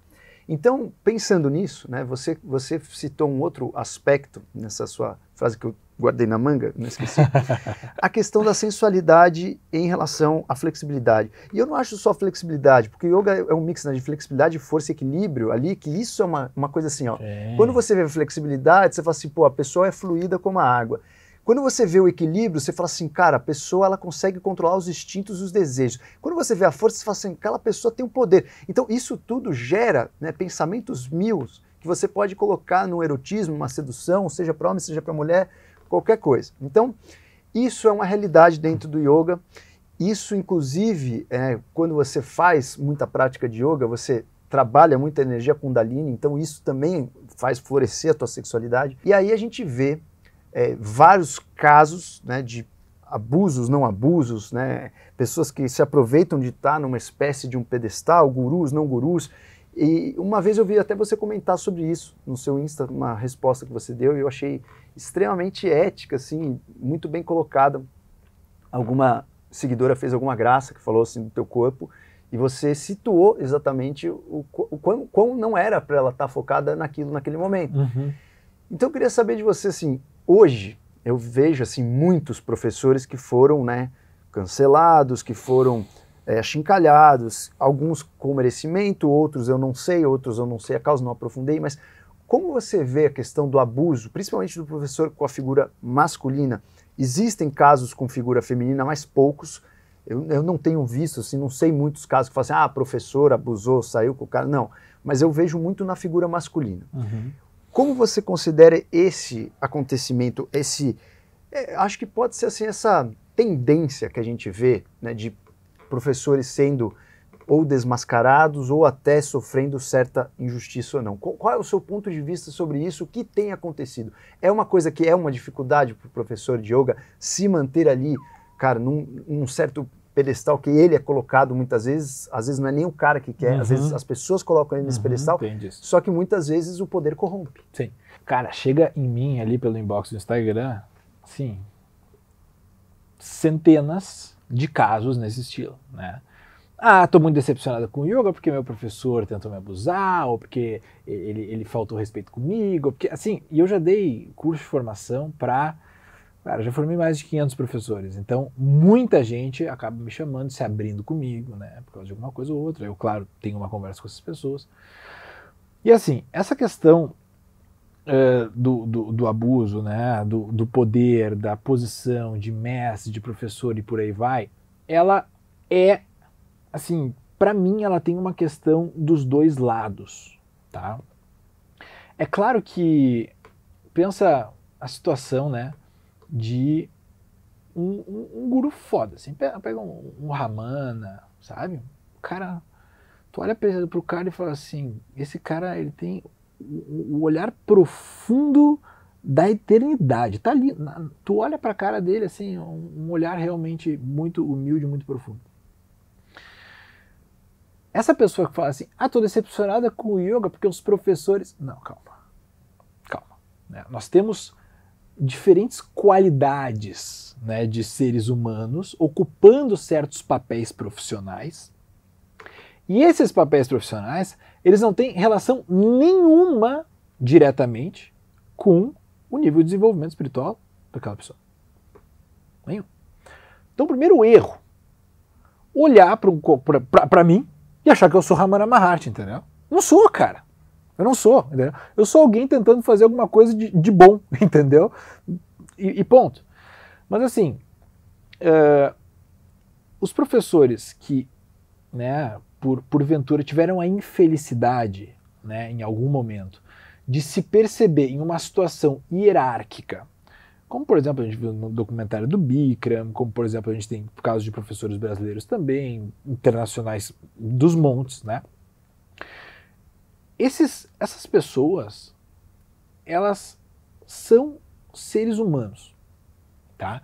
Então, pensando nisso, né, você, você citou um outro aspecto nessa sua frase que eu guardei na manga, não esqueci. a questão da sensualidade em relação à flexibilidade. E eu não acho só flexibilidade, porque yoga é um mix né, de flexibilidade, força e equilíbrio ali, que isso é uma, uma coisa assim, ó. É. Quando você vê flexibilidade, você fala assim, pô, a pessoa é fluida como a água. Quando você vê o equilíbrio, você fala assim, cara, a pessoa ela consegue controlar os instintos e os desejos. Quando você vê a força, você fala assim, aquela pessoa tem um poder. Então isso tudo gera né, pensamentos mil que você pode colocar no erotismo, uma sedução, seja para homem, seja para mulher, qualquer coisa. Então, isso é uma realidade dentro do yoga. Isso, inclusive, é, quando você faz muita prática de yoga, você trabalha muita energia kundalini, então isso também faz florescer a tua sexualidade. E aí a gente vê é, vários casos né, de abusos, não abusos, né, pessoas que se aproveitam de estar numa espécie de um pedestal, gurus, não gurus. E uma vez eu vi até você comentar sobre isso no seu Insta, uma resposta que você deu, e eu achei extremamente ética, assim, muito bem colocada. Alguma seguidora fez alguma graça que falou assim do teu corpo e você situou exatamente o, o quão, quão não era para ela estar tá focada naquilo naquele momento. Uhum. Então eu queria saber de você assim, hoje eu vejo assim muitos professores que foram, né, cancelados, que foram é, achincalhados, alguns com merecimento, outros eu não sei, outros eu não sei a causa, não aprofundei, mas como você vê a questão do abuso, principalmente do professor com a figura masculina? Existem casos com figura feminina, mas poucos. Eu, eu não tenho visto, assim, não sei muitos casos que falam assim, ah, professor abusou, saiu com o cara. Não, mas eu vejo muito na figura masculina. Uhum. Como você considera esse acontecimento, esse... É, acho que pode ser assim, essa tendência que a gente vê né, de professores sendo ou desmascarados, ou até sofrendo certa injustiça ou não. Qual é o seu ponto de vista sobre isso? O que tem acontecido? É uma coisa que é uma dificuldade para o professor de yoga se manter ali, cara, num, num certo pedestal que ele é colocado muitas vezes, às vezes não é nem o cara que quer, uhum. às vezes as pessoas colocam ele nesse uhum, pedestal, só que muitas vezes o poder corrompe. Sim. Cara, chega em mim ali pelo inbox do Instagram, sim, centenas de casos nesse estilo, né? Ah, estou muito decepcionada com o yoga porque meu professor tentou me abusar, ou porque ele, ele faltou respeito comigo, porque assim, e eu já dei curso de formação para Cara, já formei mais de 500 professores, então muita gente acaba me chamando, se abrindo comigo, né, por causa de alguma coisa ou outra. Eu, claro, tenho uma conversa com essas pessoas. E assim, essa questão uh, do, do, do, abuso, né, do, do poder, da posição de mestre, de professor e por aí vai, ela é assim, para mim ela tem uma questão dos dois lados, tá? É claro que pensa a situação, né, de um, um, um guru foda, assim, pega um, um Ramana, sabe? O cara, tu olha pro cara e fala assim, esse cara, ele tem o olhar profundo da eternidade. Tá ali, na, tu olha para a cara dele assim, um, um, olhar realmente muito humilde, muito profundo. Essa pessoa que fala assim, ah, tô decepcionada com o yoga porque os professores. Não, calma. Calma. Né? Nós temos diferentes qualidades né, de seres humanos ocupando certos papéis profissionais. E esses papéis profissionais, eles não têm relação nenhuma diretamente com o nível de desenvolvimento espiritual daquela pessoa. Nenhum. Então, primeiro erro, olhar para pra mim, achar que eu sou Ramana Maharshi, entendeu? Não sou, cara. Eu não sou, entendeu? Eu sou alguém tentando fazer alguma coisa de, de bom, *laughs* entendeu? E, e, ponto. Mas assim, uh, os professores que, né, por, porventura, tiveram a infelicidade, né, em algum momento, de se perceber em uma situação hierárquica como, por exemplo, a gente viu no documentário do Bikram, como, por exemplo, a gente tem casos de professores brasileiros também, internacionais dos montes, né? Esses, essas pessoas, elas são seres humanos, tá?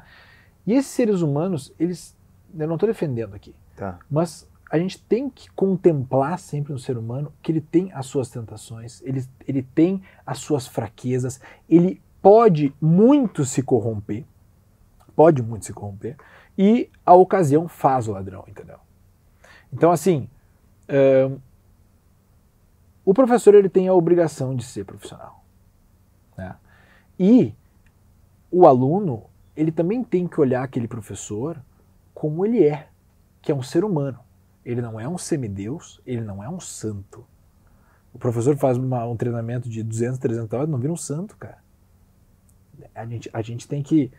E esses seres humanos, eles, eu não estou defendendo aqui, tá. mas a gente tem que contemplar sempre no ser humano que ele tem as suas tentações, ele, ele tem as suas fraquezas, ele pode muito se corromper, pode muito se corromper, e a ocasião faz o ladrão, entendeu? Então, assim, um, o professor ele tem a obrigação de ser profissional. Né? E o aluno ele também tem que olhar aquele professor como ele é, que é um ser humano. Ele não é um semideus, ele não é um santo. O professor faz uma, um treinamento de 200, 300 horas, não vira um santo, cara. A gente, a gente tem que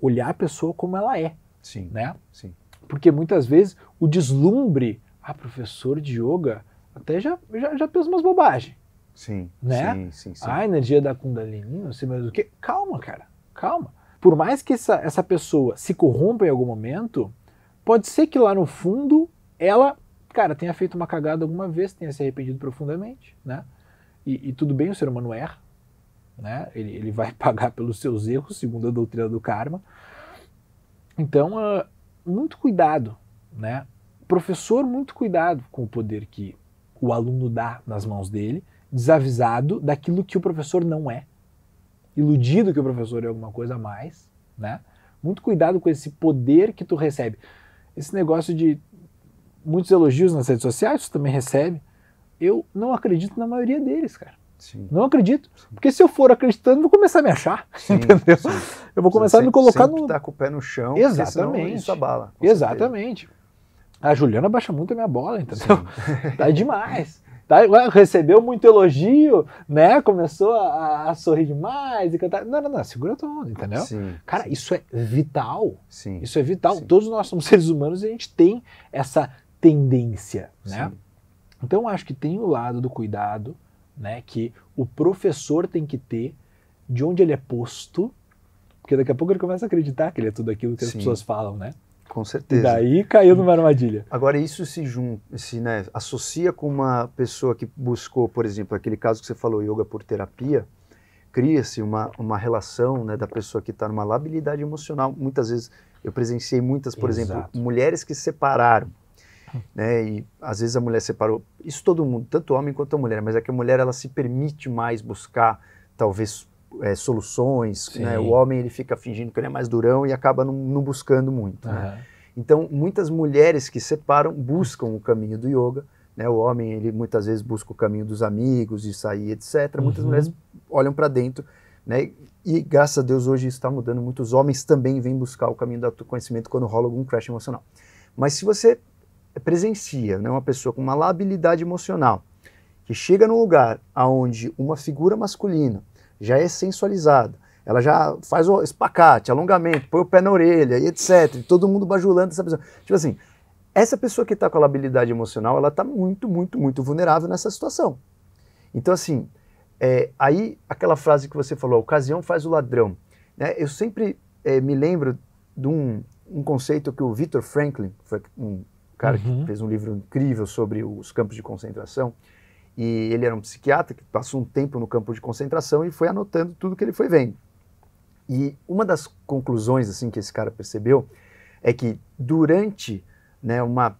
olhar a pessoa como ela é. Sim. Né? Sim. Porque muitas vezes o deslumbre, ah, professor de yoga, até já, já, já pensa umas bobagens. Sim, né? sim, sim, sim. na ah, energia da Kundalini, não sei mais o que. Calma, cara, calma. Por mais que essa, essa pessoa se corrompa em algum momento, pode ser que lá no fundo ela, cara, tenha feito uma cagada alguma vez, tenha se arrependido profundamente, né? E, e tudo bem, o ser humano erra, né? Ele, ele vai *laughs* pagar pelos seus erros, segundo a doutrina do karma. Então, uh, muito cuidado, né? Professor, muito cuidado com o poder que o aluno dá nas mãos dele, desavisado daquilo que o professor não é, iludido que o professor é alguma coisa a mais, né? Muito cuidado com esse poder que tu recebe. Esse negócio de muitos elogios nas redes sociais, tu também recebe. Eu não acredito na maioria deles, cara. Sim. Não acredito. Sim. Porque se eu for acreditando, eu vou começar a me achar. Sim, *laughs* entendeu? Eu vou começar sempre, a me colocar no. Tá com o pé no chão, Exatamente. isso abala. Exatamente. Certeza. A Juliana baixa muito a minha bola, entendeu? *laughs* tá demais. Tá, recebeu muito elogio, né? Começou a, a, sorrir demais e cantar. Não, não, não, segura a onda, entendeu? Sim, Cara, sim. isso é vital. Sim, isso é vital. Todos nós somos seres humanos e a gente tem essa tendência, né? Então, acho que tem o lado do cuidado, né, que o professor tem que ter de onde ele é posto, porque daqui a pouco ele começa a acreditar que ele é tudo aquilo que Sim. as pessoas falam, né? Com certeza. E daí caiu numa armadilha. Agora, isso se junta, se né, associa com uma pessoa que buscou, por exemplo, aquele caso que você falou, yoga por terapia, cria-se uma, uma relação né, da pessoa que está numa labilidade emocional. Muitas vezes, eu presenciei muitas, por Exato. exemplo, mulheres que se separaram né? E às vezes a mulher separou, isso todo mundo, tanto homem quanto a mulher, mas é que a mulher ela se permite mais buscar talvez é, soluções, né? O homem ele fica fingindo que ele é mais durão e acaba não, não buscando muito, uhum. né? Então, muitas mulheres que separam buscam o caminho do yoga, né? O homem ele muitas vezes busca o caminho dos amigos, de sair, etc. Muitas uhum. mulheres olham para dentro, né? E graças a Deus hoje está mudando. Muitos homens também vêm buscar o caminho do autoconhecimento quando rola algum crash emocional. Mas se você é, presencia, né, uma pessoa com uma labilidade emocional, que chega num lugar aonde uma figura masculina já é sensualizada, ela já faz o espacate, alongamento, põe o pé na orelha e etc. E todo mundo bajulando essa pessoa. Tipo assim, essa pessoa que está com a labilidade emocional, ela está muito, muito, muito vulnerável nessa situação. Então, assim, é, aí aquela frase que você falou, a ocasião faz o ladrão. Né? Eu sempre é, me lembro de um, um conceito que o Victor Franklin, foi um cara uhum. que fez um livro incrível sobre os campos de concentração. E ele era um psiquiatra que passou um tempo no campo de concentração e foi anotando tudo que ele foi vendo. E uma das conclusões assim que esse cara percebeu é que durante né, uma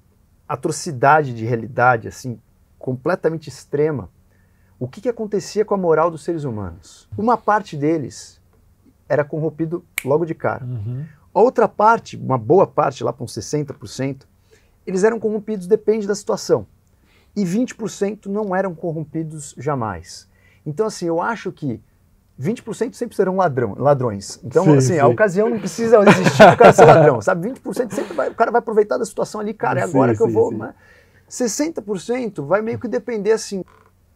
atrocidade de realidade assim completamente extrema, o que, que acontecia com a moral dos seres humanos? Uma parte deles era corrompido logo de cara. Uhum. Outra parte, uma boa parte, lá para uns 60%, eles eram corrompidos, depende da situação. E 20% não eram corrompidos jamais. Então, assim, eu acho que 20% sempre serão ladrão, ladrões. Então, sim, assim, sim. a ocasião não precisa existir para o cara ser ladrão, sabe? 20% sempre vai, o cara vai aproveitar da situação ali, cara, é agora sim, que eu vou. Mas né? 60% vai meio que depender assim,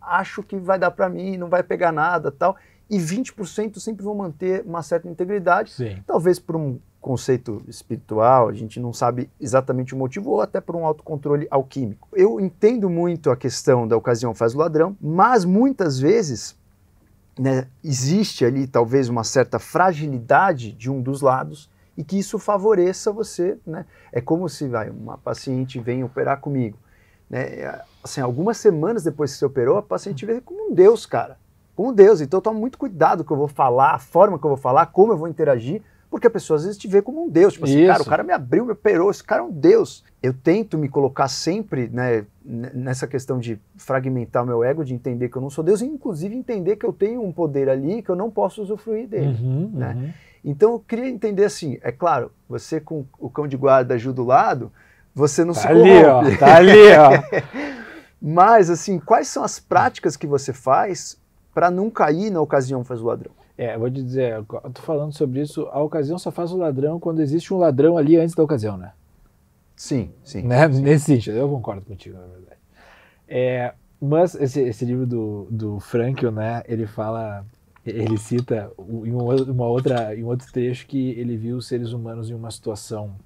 acho que vai dar para mim, não vai pegar nada tal. E 20% sempre vão manter uma certa integridade, talvez por um conceito espiritual, a gente não sabe exatamente o motivo, ou até por um autocontrole alquímico. Eu entendo muito a questão da ocasião faz o ladrão, mas muitas vezes né, existe ali talvez uma certa fragilidade de um dos lados e que isso favoreça você. Né? É como se vai, uma paciente vem operar comigo. Né? Assim, algumas semanas depois que você operou, a paciente vê como um Deus, cara. Como um Deus. Então toma muito cuidado com o que eu vou falar, a forma que eu vou falar, como eu vou interagir, porque a pessoa às vezes te vê como um deus. Tipo assim, Isso. cara, o cara me abriu, me operou, esse cara é um deus. Eu tento me colocar sempre né, nessa questão de fragmentar o meu ego, de entender que eu não sou deus, e inclusive entender que eu tenho um poder ali que eu não posso usufruir dele. Uhum, né? Uhum. Então eu queria entender assim, é claro, você com o cão de guarda ajuda do lado, você não tá se ali, Ó, tá ali, ó. *laughs* Mas assim, quais são as práticas que você faz para não cair na ocasião faz o ladrão? É, vou te dizer, eu tô falando sobre isso, a ocasião só faz o ladrão quando existe um ladrão ali antes da ocasião, né? Sim, sim. Né? sim. *laughs* Nesse sentido, eu concordo contigo, na verdade. É, mas esse, esse, livro do, do Frankl, né, ele fala, ele cita em, uma outra, em outro trecho que ele viu os seres humanos em uma situação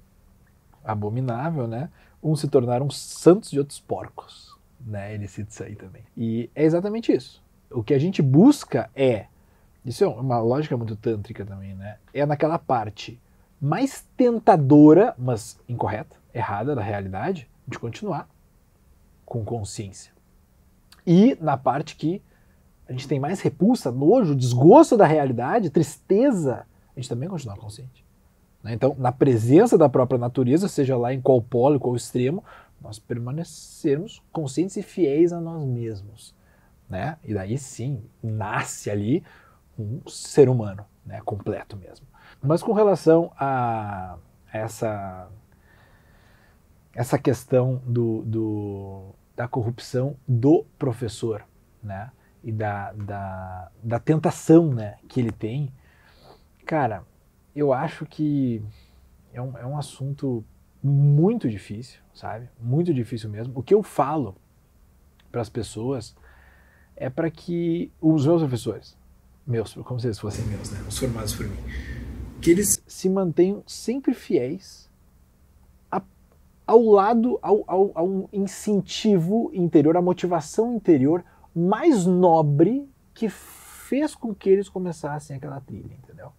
abominável, né? Uns se tornaram santos de outros porcos, né? Ele cita isso aí também. E é exatamente isso. O que a gente busca é isso é uma lógica muito tântrica também, né? É naquela parte mais tentadora, mas incorreta, errada da realidade, de continuar com consciência. E na parte que a gente tem mais repulsa, nojo, desgosto da realidade, tristeza, a gente também continua consciente. Né? Então, na presença da própria natureza, seja lá em qual polo, qual extremo, nós permanecermos conscientes e fiéis a nós mesmos. Né? E daí sim, nasce ali um ser humano, né, completo mesmo. Mas com relação a essa essa questão do, do da corrupção do professor, né, e da, da, da tentação, né, que ele tem, cara, eu acho que é um, é um assunto muito difícil, sabe? Muito difícil mesmo. O que eu falo para as pessoas é para que os meus professores, meus, como se eles fossem meus, né? Os formados por mim. Que eles se mantenham sempre fiéis a, ao lado, ao, ao, ao incentivo interior, à motivação interior mais nobre que fez com que eles começassem aquela trilha, entendeu?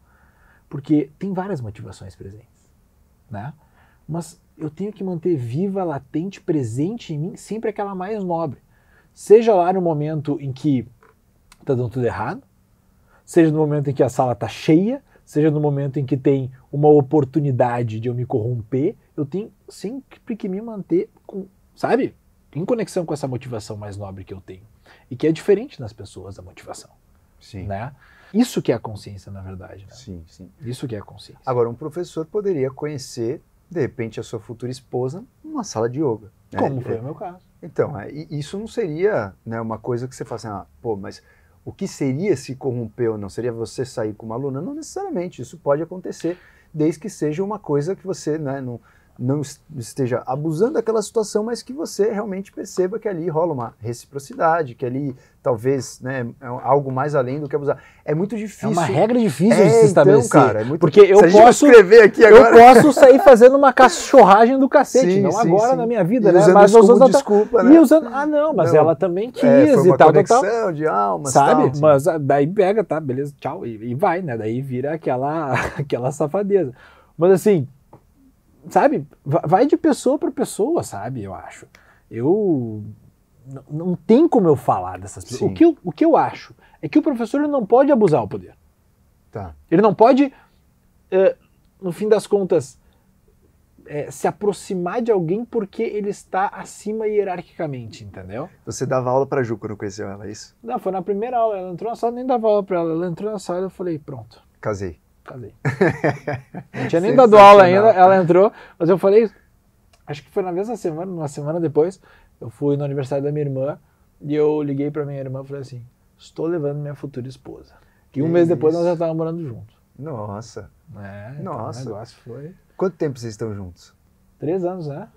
Porque tem várias motivações presentes, né? Mas eu tenho que manter viva, latente, presente em mim sempre aquela mais nobre. Seja lá no momento em que tá dando tudo errado, seja no momento em que a sala está cheia, seja no momento em que tem uma oportunidade de eu me corromper, eu tenho sempre que me manter, com, sabe, em conexão com essa motivação mais nobre que eu tenho. E que é diferente nas pessoas a motivação. Sim. Né? Isso que é a consciência, na verdade. Né? Sim, sim. Isso que é a consciência. Agora, um professor poderia conhecer, de repente, a sua futura esposa numa sala de yoga. Né? Como é. foi é, o meu caso. Então, é, isso não seria né, uma coisa que você faça assim, ah, pô, mas o que seria se corromper ou não? Seria você sair com uma aluna? Não necessariamente, isso pode acontecer, desde que seja uma coisa que você né, não não esteja abusando daquela situação, mas que você realmente perceba que ali rola uma reciprocidade, que ali talvez né, é algo mais além do que abusar. É muito é difícil. É uma regra difícil é, de se então, estabelecer. Então, cara, é muito... Porque eu posso escrever aqui agora. Eu posso sair fazendo uma cachorragem do cacete, sim, não sim, agora sim. na minha vida, e né? Usando mas usando outra... desculpa, né? usando... ah não, mas não. ela também é, quis é, e tal, tal, tal. de alma, sabe? Tal, mas ah, daí pega, tá, beleza, tchau e, e vai, né? Daí vira aquela *laughs* aquela safadeza. Mas assim, sabe, vai de pessoa para pessoa, sabe, eu acho. Eu não tem como eu falar dessas pessoas. O que, eu, o que eu acho é que o professor não pode abusar o poder. Tá. Ele não pode, é, no fim das contas, é, se aproximar de alguém porque ele está acima hierarquicamente, entendeu? Você dava aula para Ju quando conheceu ela, é isso? Não, foi na primeira aula. Ela entrou na sala, nem dava aula para ela. Ela entrou na sala e eu falei, pronto. Casei casei. *laughs* Não tinha nem dado aula ainda, ela entrou, mas eu falei, acho que foi na mesma semana, uma semana depois, eu fui no aniversário da minha irmã e eu liguei para minha irmã e falei assim: estou levando minha futura esposa. Que e um mês depois nós já estávamos morando juntos. Nossa. É, então Nossa. o negócio foi. Quanto tempo vocês estão juntos? Três anos, né?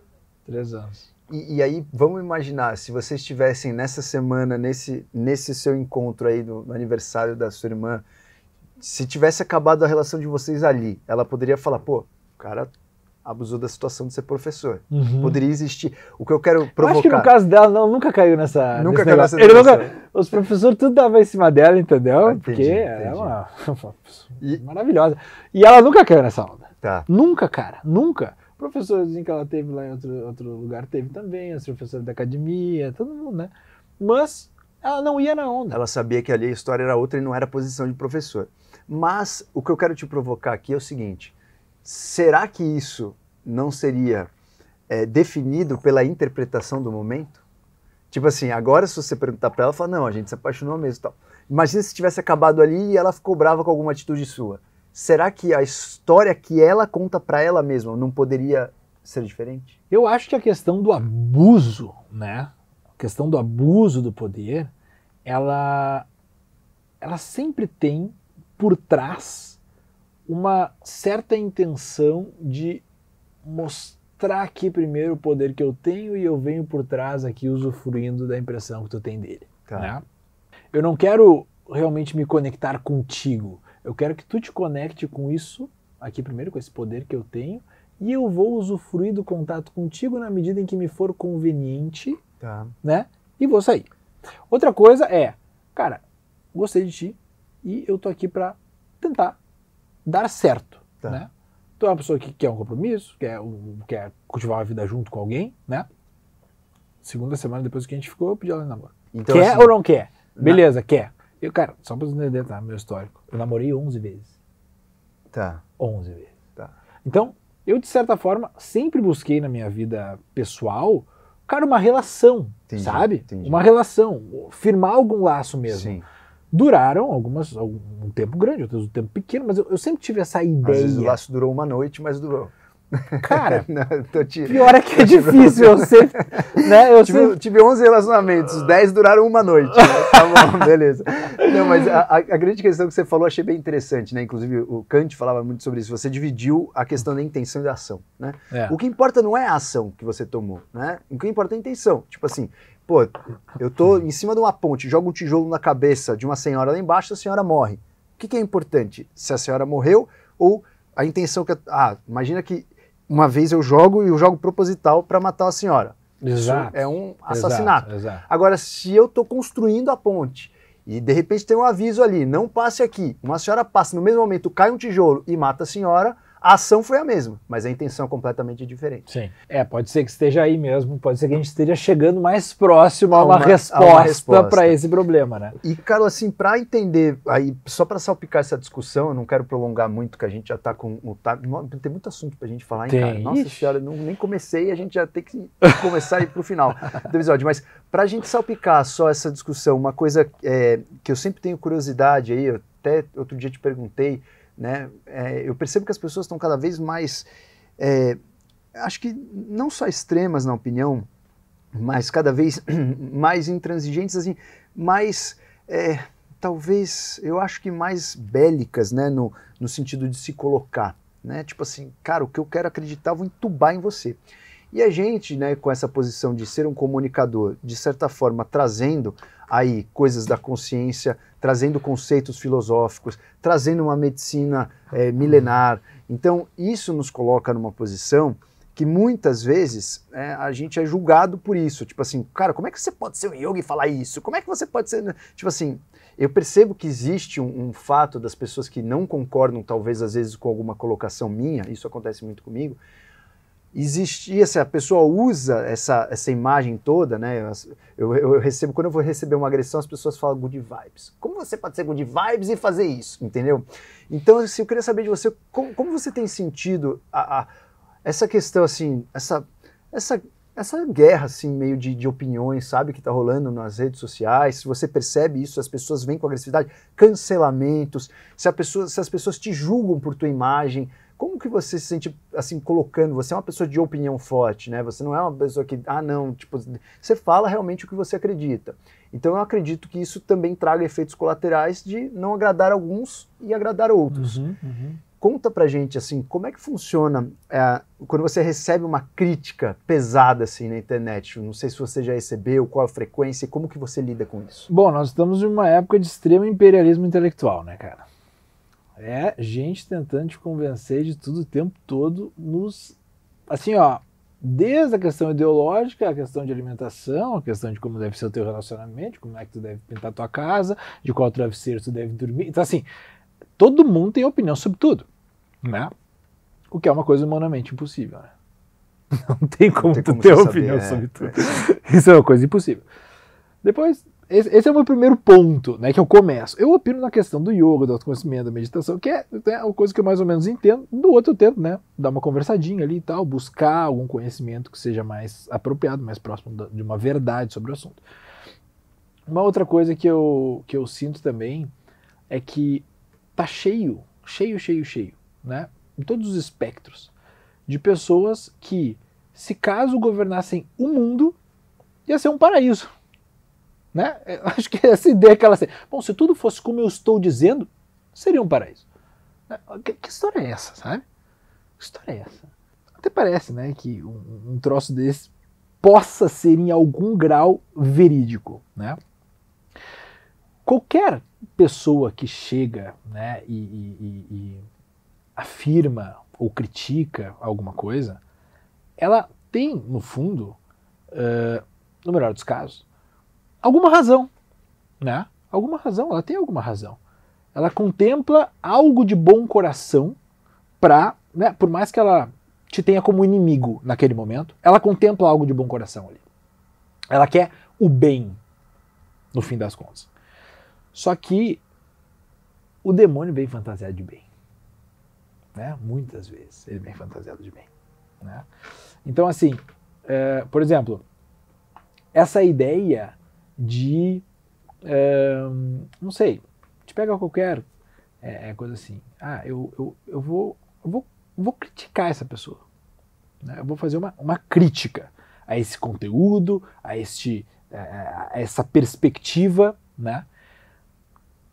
Três anos. E, e, aí, vamos imaginar, se vocês estivessem nessa semana, nesse, nesse seu encontro aí do, no aniversário da sua irmã, se tivesse acabado a relação de vocês ali, ela poderia falar, pô, o cara abusou da situação de ser professor. Uhum. Poderia existir. O que eu quero provocar... Eu acho que no caso dela, não, nunca caiu nessa... Nunca caiu nessa Ele nunca, Os professores tudo dava em cima dela, entendeu? Ah, entendi, Porque entendi. é uma, *laughs* uma e... maravilhosa. E ela nunca caiu nessa onda. Tá. Nunca, cara. Nunca. Professores que ela teve lá em outro, outro lugar teve também, os professores da academia, todo mundo, né? Mas ela não ia na onda. Ela sabia que ali a história era outra e não era posição de professor. Mas o que eu quero te provocar aqui é o seguinte: será que isso não seria é, definido pela interpretação do momento? Tipo assim, agora se você perguntar para ela, ela fala: não, a gente se apaixonou mesmo. Tal. Imagina se tivesse acabado ali e ela ficou brava com alguma atitude sua. Será que a história que ela conta para ela mesma não poderia ser diferente? Eu acho que a questão do abuso, né? A questão do abuso do poder, ela, ela sempre tem por trás uma certa intenção de mostrar aqui primeiro o poder que eu tenho e eu venho por trás aqui usufruindo da impressão que tu tem dele. Tá. Né? Eu não quero realmente me conectar contigo. Eu quero que tu te conecte com isso aqui primeiro, com esse poder que eu tenho, e eu vou usufruir do contato contigo na medida em que me for conveniente, tá. né? E vou sair. Outra coisa é, cara, gostei de ti e eu tô aqui para tentar dar certo, tá. né? Tu é uma pessoa que quer um compromisso, quer, quer cultivar uma vida junto com alguém, né? Segunda semana depois que a gente ficou, eu pedi ela em namoro. Então, quer assim, ou não quer? Beleza, quer. Eu, cara, só pra você entender, tá? Meu histórico. Eu namorei 11 vezes. Tá. 11 vezes. Tá. Então, eu, de certa forma, sempre busquei na minha vida pessoal cara, uma relação, entendi, sabe? Entendi. Uma relação, firmar algum laço mesmo. Sim. Duraram algumas, um tempo grande, outras um tempo pequeno, mas eu, eu sempre tive essa ideia. Às vezes o laço durou uma noite, mas durou. Cara, *laughs* não, tô te, pior é que é difícil. Eu sempre, né, eu tive, sempre... tive 11 relacionamentos, 10 duraram uma noite. Né? Tá bom, *laughs* beleza. Não, mas a, a, grande questão que você falou achei bem interessante, né? Inclusive, o Kant falava muito sobre isso. Você dividiu a questão da intenção e da ação, né? É. O que importa não é a ação que você tomou, né? O que importa é a intenção. Tipo assim, pô, eu tô em cima de uma ponte, jogo um tijolo na cabeça de uma senhora lá embaixo, a senhora morre. O que, que é importante? Se a senhora morreu ou a intenção que. Ah, imagina que uma vez eu jogo e eu jogo proposital para matar a senhora. Exato. Isso é um assassinato. Exato, exato. Agora, se eu estou construindo a ponte e de repente tem um aviso ali, não passe aqui, uma senhora passa, no mesmo momento cai um tijolo e mata a senhora, a ação foi a mesma, mas a intenção é completamente diferente. Sim. É, pode ser que esteja aí mesmo, pode ser que a gente esteja chegando mais próximo a uma, uma resposta para esse problema, né? E, Carlos, assim, para entender, aí, só para salpicar essa discussão, eu não quero prolongar muito, que a gente já está com o. Tá, tem muito assunto para a gente falar, hein, tem. cara? Nossa Ixi. senhora, eu não, nem comecei, a gente já tem que começar aí para o final *laughs* do episódio. Mas, para a gente salpicar só essa discussão, uma coisa é, que eu sempre tenho curiosidade aí, até outro dia te perguntei né? É, eu percebo que as pessoas estão cada vez mais, é, acho que não só extremas na opinião, mas cada vez *clears throat* mais intransigentes, assim, mais, é, talvez, eu acho que mais bélicas, né, no, no sentido de se colocar, né, tipo assim, cara, o que eu quero acreditar, eu vou entubar em você. E a gente, né, com essa posição de ser um comunicador, de certa forma, trazendo aí coisas da consciência, trazendo conceitos filosóficos, trazendo uma medicina é, milenar. Então, isso nos coloca numa posição que muitas vezes é, a gente é julgado por isso. Tipo assim, cara, como é que você pode ser um yoga e falar isso? Como é que você pode ser. Né? Tipo assim, eu percebo que existe um, um, fato das pessoas que não concordam, talvez às vezes, com alguma colocação minha, isso acontece muito comigo, existia, assim, a pessoa usa essa, essa imagem toda, né? Eu, eu, eu, recebo, quando eu vou receber uma agressão, as pessoas falam good vibes. Como você pode ser good vibes e fazer isso, entendeu? Então, assim, eu queria saber de você, como, como você tem sentido a, a, essa questão, assim, essa, essa, essa guerra, assim, meio de, de opiniões, sabe, que tá rolando nas redes sociais, se você percebe isso, as pessoas vêm com agressividade, cancelamentos, se, a pessoa, se as pessoas te julgam por tua imagem, como que você se sente, assim, colocando? Você é uma pessoa de opinião forte, né? Você não é uma pessoa que, ah, não, tipo, você fala realmente o que você acredita. Então eu acredito que isso também traga efeitos colaterais de não agradar alguns e agradar outros. Uhum, uhum. Conta pra gente, assim, como é que funciona é, quando você recebe uma crítica pesada, assim, na internet? não sei se você já recebeu, qual a frequência e como que você lida com isso. Bom, nós estamos em uma época de extremo imperialismo intelectual, né, cara? É gente tentando te convencer de tudo o tempo todo nos. Assim, ó, desde a questão ideológica, a questão de alimentação, a questão de como deve ser o teu relacionamento, como é que tu deve pintar tua casa, de qual travesseiro tu deve dormir. Então, assim, todo mundo tem opinião sobre tudo, né? O que é uma coisa humanamente impossível, né? *laughs* Não tem como não tem tu ter opinião saber, sobre é. tudo. Isso é uma coisa impossível. Depois, esse, esse, é o meu primeiro ponto, né, que eu começo. Eu opino na questão do yoga, do autoconhecimento, da meditação, que é, é uma coisa que eu mais ou menos entendo. Do outro eu tento, né, dar uma conversadinha ali e tal, buscar algum conhecimento que seja mais apropriado, mais próximo de uma verdade sobre o assunto. Uma outra coisa que eu, que eu sinto também é que tá cheio, cheio, cheio, cheio, né, em todos os espectros, de pessoas que, se caso governassem o mundo, ia ser um paraíso né? Eu *laughs* acho que essa ideia é que ela assim, bom, se tudo fosse como eu estou dizendo, seria um paraíso. Né? Que, que história é essa, sabe? Que história é essa? Até parece, né, que um, um troço desse possa ser em algum grau verídico, né? Qualquer pessoa que chega, né, e, e, e afirma ou critica alguma coisa, ela tem no fundo, uh, no melhor dos casos, alguma razão, né? Alguma razão, ela tem alguma razão. Ela contempla algo de bom coração para, né, por mais que ela te tenha como inimigo naquele momento, ela contempla algo de bom coração ali. Ela quer o bem, no fim das contas. Só que o demônio vem fantasiado de bem. Né? Muitas vezes ele vem fantasiado de bem. Né? Então, assim, é, por exemplo, essa ideia de. É, não sei, te pega qualquer é, é, coisa assim. Ah, eu, eu, eu, vou, eu vou, vou criticar essa pessoa. Né? Eu vou fazer uma, uma crítica a esse conteúdo, a, este, é, é, a essa perspectiva. Né?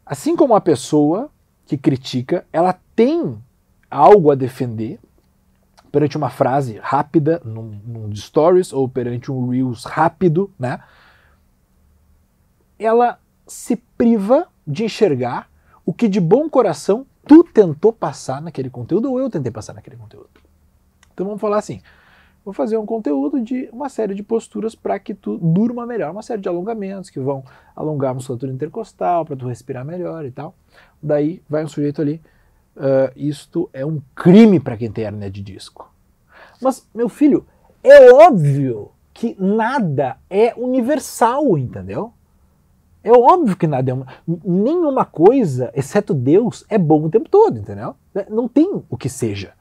Assim como a pessoa que critica, ela tem algo a defender perante uma frase rápida num, num stories ou perante um reels rápido, né? ela se priva de enxergar o que de bom coração tu tentou passar naquele conteúdo ou eu tentei passar naquele conteúdo. Então vamos falar assim, vou fazer um conteúdo de uma série de posturas para que tu durma melhor, uma série de alongamentos que vão alongar a musculatura intercostal para tu respirar melhor e tal. Daí vai um sujeito ali, uh, isto é um crime para quem tem hernia de disco. Mas meu filho, é óbvio que nada é universal, entendeu? É óbvio que nada é uma, nenhuma coisa, exceto Deus, é bom o tempo todo, entendeu? Né? Não tem o que seja.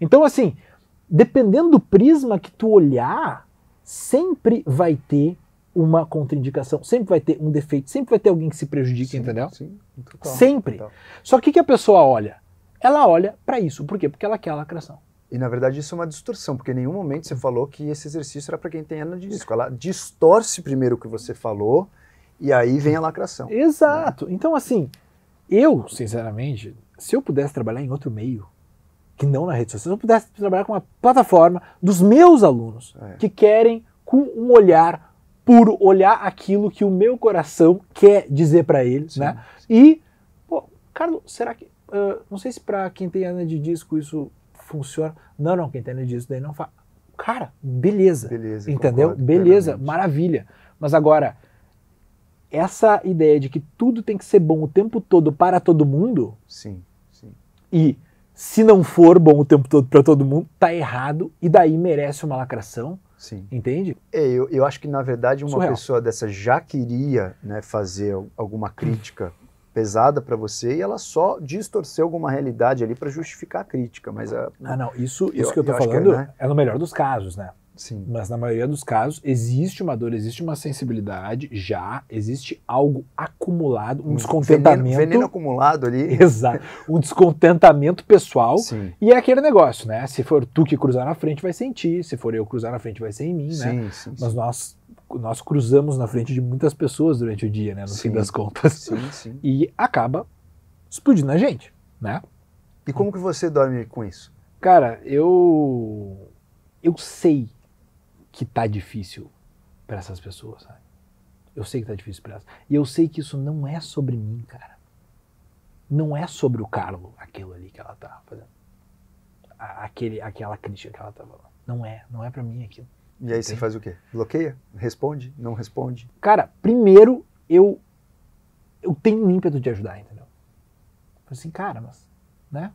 Então, assim, dependendo do prisma que tu olhar, sempre vai ter uma contraindicação, sempre vai ter um defeito, sempre vai ter alguém que se prejudique, sim, entendeu? Sim, total, sempre. Total. Só que o que a pessoa olha? Ela olha para isso. Por quê? Porque ela quer a lacração. E na verdade isso é uma distorção, porque em nenhum momento você falou que esse exercício era para quem tem ano de disco. Ela distorce primeiro o que você falou e aí vem a lacração. Né? Exato. Né? Então, assim, eu, sinceramente, se eu pudesse trabalhar em outro meio, que não na rede social, se eu pudesse trabalhar com uma plataforma dos meus alunos é. que querem, com um olhar puro, olhar aquilo que o meu coração quer dizer para eles, sim, né? Sim. E, pô, Carlos, será que. Uh, não sei se para quem tem ana de disco isso funciona. Não, não, quem tem ana de disco daí não fala. Cara, beleza. Beleza. Entendeu? Beleza, plenamente. maravilha. Mas agora, essa ideia de que tudo tem que ser bom o tempo todo para todo mundo. Sim, sim. E se não for bom o tempo todo para todo mundo, tá errado e daí merece uma lacração. Sim. Entende? É, eu, eu acho que, na verdade, uma Surreal. pessoa dessa já queria né, fazer alguma crítica pesada para você e ela só distorceu alguma realidade ali para justificar a crítica. Mas a, ah, ah, não, isso, isso eu, que eu tô eu é, falando que, né? é no melhor dos casos, né? Sim. Mas na maioria dos casos existe uma dor, existe uma sensibilidade já, existe algo acumulado, um, um descontentamento. Veneno, veneno, acumulado ali. *laughs* Exato. Um descontentamento pessoal. Sim. E é aquele negócio, né? Se for tu que cruzar na frente, vai sentir. Se for eu cruzar na frente, vai ser em mim, sim, né? Sim, Mas nós nós cruzamos na frente de muitas pessoas durante o dia, né? No sim. fim das contas. Sim, sim. E acaba explodindo a gente, né? E como que você dorme com isso? Cara, eu. Eu sei que tá difícil para essas pessoas, sabe? Eu sei que tá difícil para elas. E eu sei que isso não é sobre mim, cara. Não é sobre o Carlo, aquilo ali que ela tá fazendo. Aquele, aquela crítica que ela tá falando. Não é, não é para mim aquilo. E aí você faz o quê? Bloqueia? Responde? Não responde? Cara, primeiro eu eu tenho um ímpeto de ajudar, entendeu? Falei assim, cara, mas, né?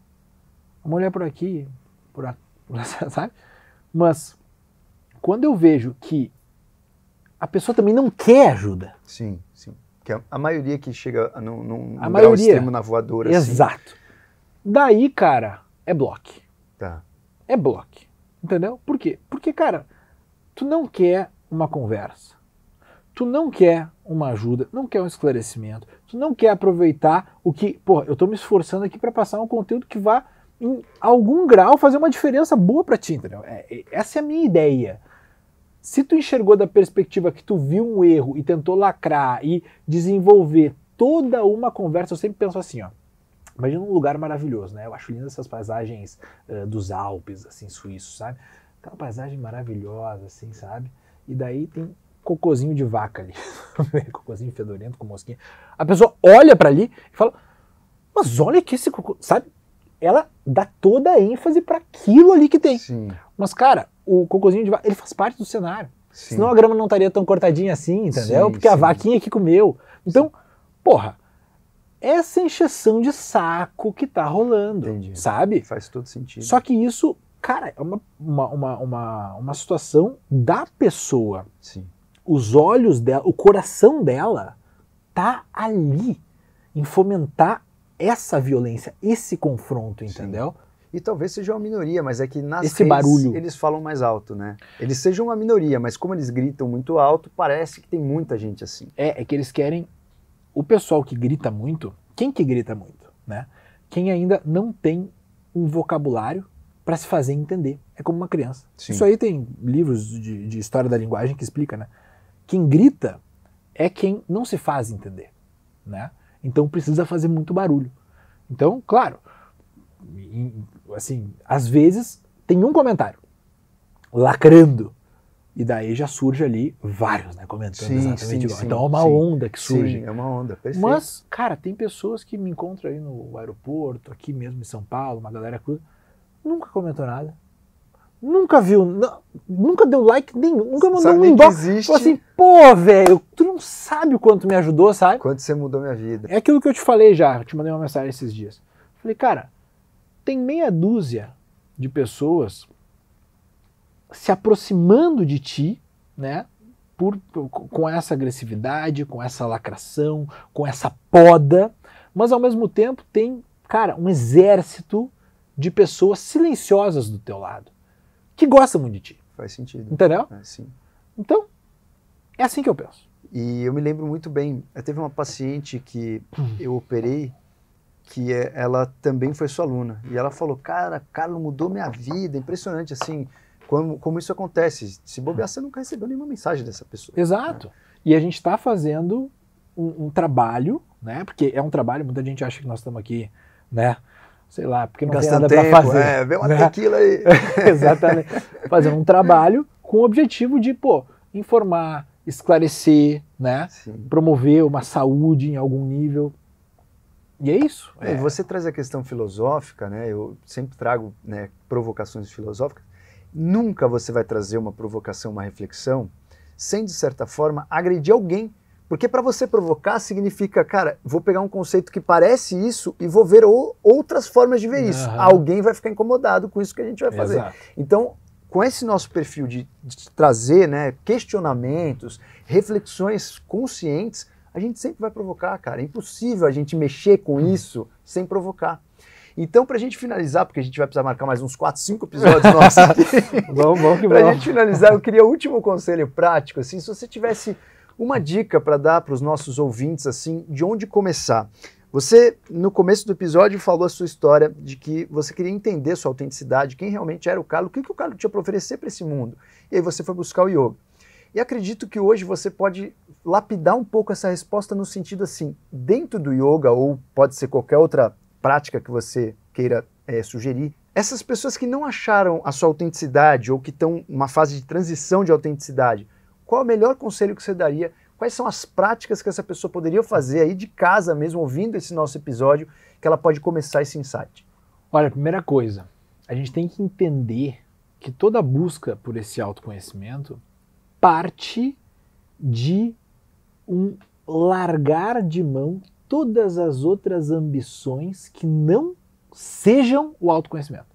Uma mulher por aqui, por, a, por *laughs* sabe? Mas quando eu vejo que a pessoa também não quer ajuda. Sim, sim. Que a, maioria que chega num, num a maioria, extremo na voadora. Exato. Assim. Daí, cara, é bloque. Tá. É bloque. Entendeu? Por quê? Porque, cara, tu não quer uma conversa. Tu não quer uma ajuda, não quer um esclarecimento, tu não quer aproveitar o que, pô, eu estou me esforçando aqui para passar um conteúdo que vá em algum grau fazer uma diferença boa para ti, entendeu? É, é, essa é a minha ideia. Se tu enxergou da perspectiva que tu viu um erro e tentou lacrar e desenvolver toda uma conversa, eu sempre penso assim, ó. Imagina um lugar maravilhoso, né? Eu acho lindas essas paisagens uh, dos Alpes, assim, suíços, sabe? Aquela paisagem maravilhosa, assim, sabe? E daí tem cocôzinho de vaca ali, *laughs* cocôzinho fedorento com mosquinha. A pessoa olha para ali e fala: "Mas olha que esse cocô, sabe? Ela dá toda a ênfase para aquilo ali que tem. Sim. Mas cara, o cocôzinho de vaca, ele faz parte do cenário. Sim. Senão a grama não estaria tão cortadinha assim, entendeu? Sim, Porque sim. a vaquinha que comeu. Então, porra, essa encheção de saco que tá rolando, Entendi. sabe? Faz todo sentido. Só que isso, cara, é uma, uma, uma, uma, uma situação da pessoa. Sim. Os olhos dela, o coração dela tá ali em fomentar essa violência, esse confronto, entendeu? Sim e talvez seja uma minoria, mas é que nas Esse redes barulho. eles falam mais alto, né? Eles sejam uma minoria, mas como eles gritam muito alto, parece que tem muita gente assim. É, é que eles querem o pessoal que grita muito, quem que grita muito, né? Quem ainda não tem um vocabulário para se fazer entender. É como uma criança. Sim. Isso aí tem livros de, de história da linguagem que explica, né? Quem grita é quem não se faz entender, né? Então precisa fazer muito barulho. Então, claro, assim, às vezes tem um comentário lacrando. E daí já surge ali vários, né? Comentando sim, exatamente igual. então é uma sim, onda que surge. Sim, é uma onda, perfeito. Mas, cara, tem pessoas que me encontram aí no aeroporto, aqui mesmo em São Paulo, uma galera cruza, nunca comentou nada. Nunca viu, não, nunca deu like nenhum, nunca mandou sabe um inbox. Falou assim, pô, velho, tu não sabe o quanto me ajudou, sabe? Quanto você mudou minha vida. É aquilo que eu te falei já, eu te mandei uma mensagem esses dias. Falei, cara, tem meia dúzia de pessoas se aproximando de ti, né? Por, com essa agressividade, com essa lacração, com essa poda, mas ao mesmo tempo tem, cara, um exército de pessoas silenciosas do teu lado que gostam muito de ti. Faz sentido. Entendeu? É, sim. Então, é assim que eu penso. E eu me lembro muito bem, eu teve uma paciente que eu operei que é, ela também foi sua aluna. E ela falou, cara, Carlos mudou minha vida, impressionante, assim, como, como isso acontece. Se bobear, você nunca recebeu nenhuma mensagem dessa pessoa. Exato. Né? E a gente está fazendo um, um, trabalho, né? Porque é um trabalho, muita gente acha que nós estamos aqui, né? Sei lá, porque não Gastando tem nada para fazer. É, vê uma né? tequila aí. *laughs* Exatamente. Fazendo um trabalho com o objetivo de, pô, informar, esclarecer, né? Sim. Promover uma saúde em algum nível, e é isso. É. é. Você traz a questão filosófica, né? Eu sempre trago né, provocações filosóficas. Nunca você vai trazer uma provocação, uma reflexão, sem de certa forma agredir alguém, porque para você provocar significa, cara, vou pegar um conceito que parece isso e vou ver outras formas de ver uhum. isso. Alguém vai ficar incomodado com isso que a gente vai fazer. Exato. Então, com esse nosso perfil de, de trazer, né, questionamentos, reflexões conscientes a gente sempre vai provocar, cara. É impossível a gente mexer com isso sem provocar. Então, para a gente finalizar, porque a gente vai precisar marcar mais uns 4, 5 episódios *laughs* nossos aqui. bom, bom, que bom. Para a gente finalizar, eu queria o último conselho prático, assim, se você tivesse uma dica para dar para os nossos ouvintes, assim, de onde começar. Você, no começo do episódio, falou a sua história de que você queria entender sua autenticidade, quem realmente era o Carlos, o que, que o Carlos tinha para oferecer para esse mundo. E aí você foi buscar o yoga. E acredito que hoje você pode lapidar um pouco essa resposta no sentido assim, dentro do yoga, ou pode ser qualquer outra prática que você queira é, sugerir, essas pessoas que não acharam a sua autenticidade ou que estão numa fase de transição de autenticidade, qual é o melhor conselho que você daria? Quais são as práticas que essa pessoa poderia fazer aí de casa mesmo, ouvindo esse nosso episódio, que ela pode começar esse insight? Olha, primeira coisa, a gente tem que entender que toda busca por esse autoconhecimento parte de um largar de mão todas as outras ambições que não sejam o autoconhecimento.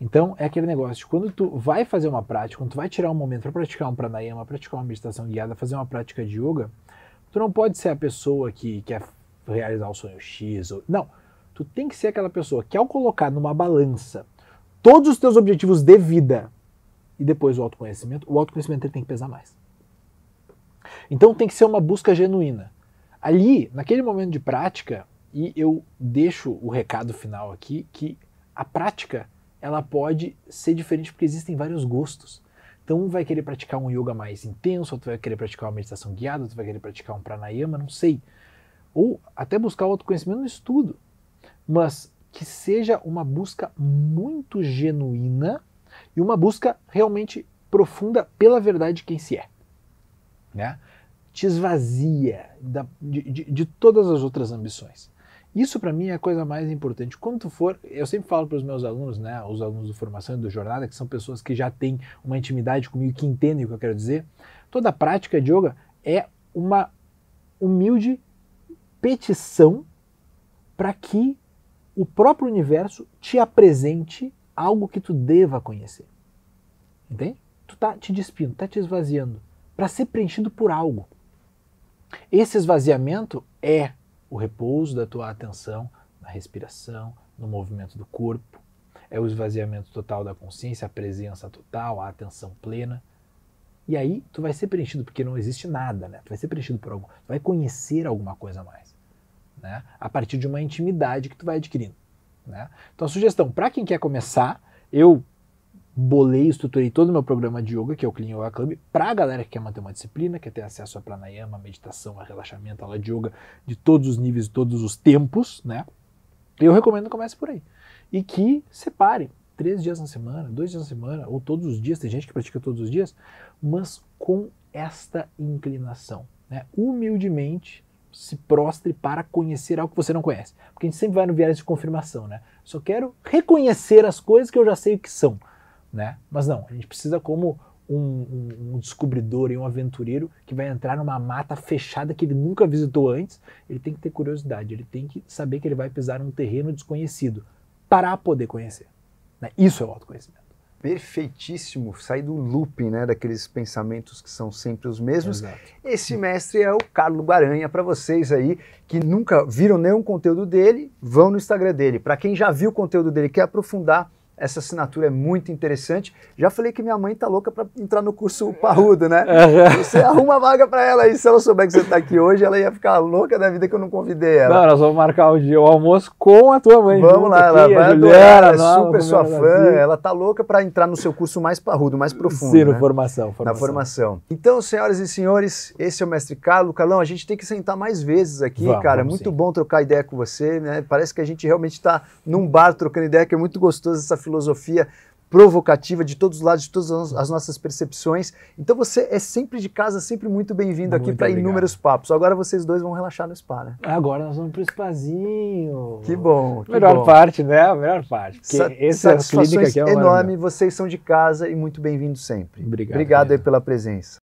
Então, é aquele negócio de quando tu vai fazer uma prática, quando tu vai tirar um momento para praticar um pranayama, praticar uma meditação guiada, fazer uma prática de yoga, tu não pode ser a pessoa que quer realizar o sonho X. Ou... Não. Tu tem que ser aquela pessoa que, ao colocar numa balança todos os teus objetivos de vida e depois o autoconhecimento, o autoconhecimento tem que pesar mais. Então tem que ser uma busca genuína. Ali, naquele momento de prática, e eu deixo o recado final aqui que a prática ela pode ser diferente porque existem vários gostos. Então um vai querer praticar um yoga mais intenso, outro vai querer praticar uma meditação guiada, outro vai querer praticar um pranayama, não sei. Ou até buscar autoconhecimento no estudo. Mas que seja uma busca muito genuína e uma busca realmente profunda pela verdade de quem se é. Né? te esvazia da, de, de, de todas as outras ambições. Isso para mim é a coisa mais importante. Quando tu for, eu sempre falo para os meus alunos, né, os alunos do formação e do jornada, que são pessoas que já têm uma intimidade comigo, que entendem o que eu quero dizer. Toda a prática de yoga é uma humilde petição para que o próprio universo te apresente algo que tu deva conhecer. Entende? Tu tá te despindo, tá te esvaziando para ser preenchido por algo. Esse esvaziamento é o repouso da tua atenção na respiração, no movimento do corpo, é o esvaziamento total da consciência, a presença total, a atenção plena. E aí tu vai ser preenchido, porque não existe nada, né? Tu vai ser preenchido por algo, tu vai conhecer alguma coisa a mais, né? A partir de uma intimidade que tu vai adquirindo, né? Então, sugestão, para quem quer começar, eu bolei, estruturei todo o meu programa de yoga, que é o Clean Yoga Club, para a galera que quer manter uma disciplina, quer ter acesso a pranayama, a meditação, a relaxamento, a aula de yoga de todos os níveis, de todos os tempos, né? Eu recomendo que comece por aí. E que separe três dias na semana, dois dias na semana, ou todos os dias, tem gente que pratica todos os dias, mas com esta inclinação. Né? Humildemente se prostre para conhecer algo que você não conhece. Porque a gente sempre vai no viés de confirmação, né? Só quero reconhecer as coisas que eu já sei o que são né? Mas não, a gente precisa como um, um, um, descobridor e um aventureiro que vai entrar numa mata fechada que ele nunca visitou antes, ele tem que ter curiosidade, ele tem que saber que ele vai pisar num terreno desconhecido para poder conhecer. Né? Isso é o autoconhecimento. Perfeitíssimo, sair do looping, né, daqueles pensamentos que são sempre os mesmos. Exato. Esse mestre é o Carlos Guaranha. Para vocês aí que nunca viram nenhum conteúdo dele, vão no Instagram dele. Para quem já viu o conteúdo dele e quer aprofundar, essa assinatura é muito interessante. Já falei que minha mãe tá louca para entrar no curso parrudo, né? Você arruma vaga para ela aí. Se ela souber que você tá aqui hoje, ela ia ficar louca da vida que eu não convidei ela. Não, nós vamos marcar um dia o um almoço com a tua mãe. Vamos lá, ela vai adorar. Ela é super sua fã. Ela tá louca para entrar no seu curso mais parrudo, mais profundo. Sim, né? formação, formação. Na formação. Então, senhoras e senhores, esse é o mestre Carlos. Carlão, a gente tem que sentar mais vezes aqui, vamos, cara. Vamos muito sim. bom trocar ideia com você, né? Parece que a gente realmente está num bar trocando ideia, que é muito gostoso essa filosofia provocativa de todos os lados, de todas as nossas percepções. Então você é sempre de casa, sempre muito bem-vindo aqui para inúmeros papos. Agora vocês dois vão relaxar no spa, né? Agora nós vamos para o spazinho. Que bom. Que melhor bom. parte, né? A melhor parte. Porque Sa essa clínica aqui é enorme. Vocês são de casa e muito bem-vindos sempre. Obrigado. Obrigado pela presença.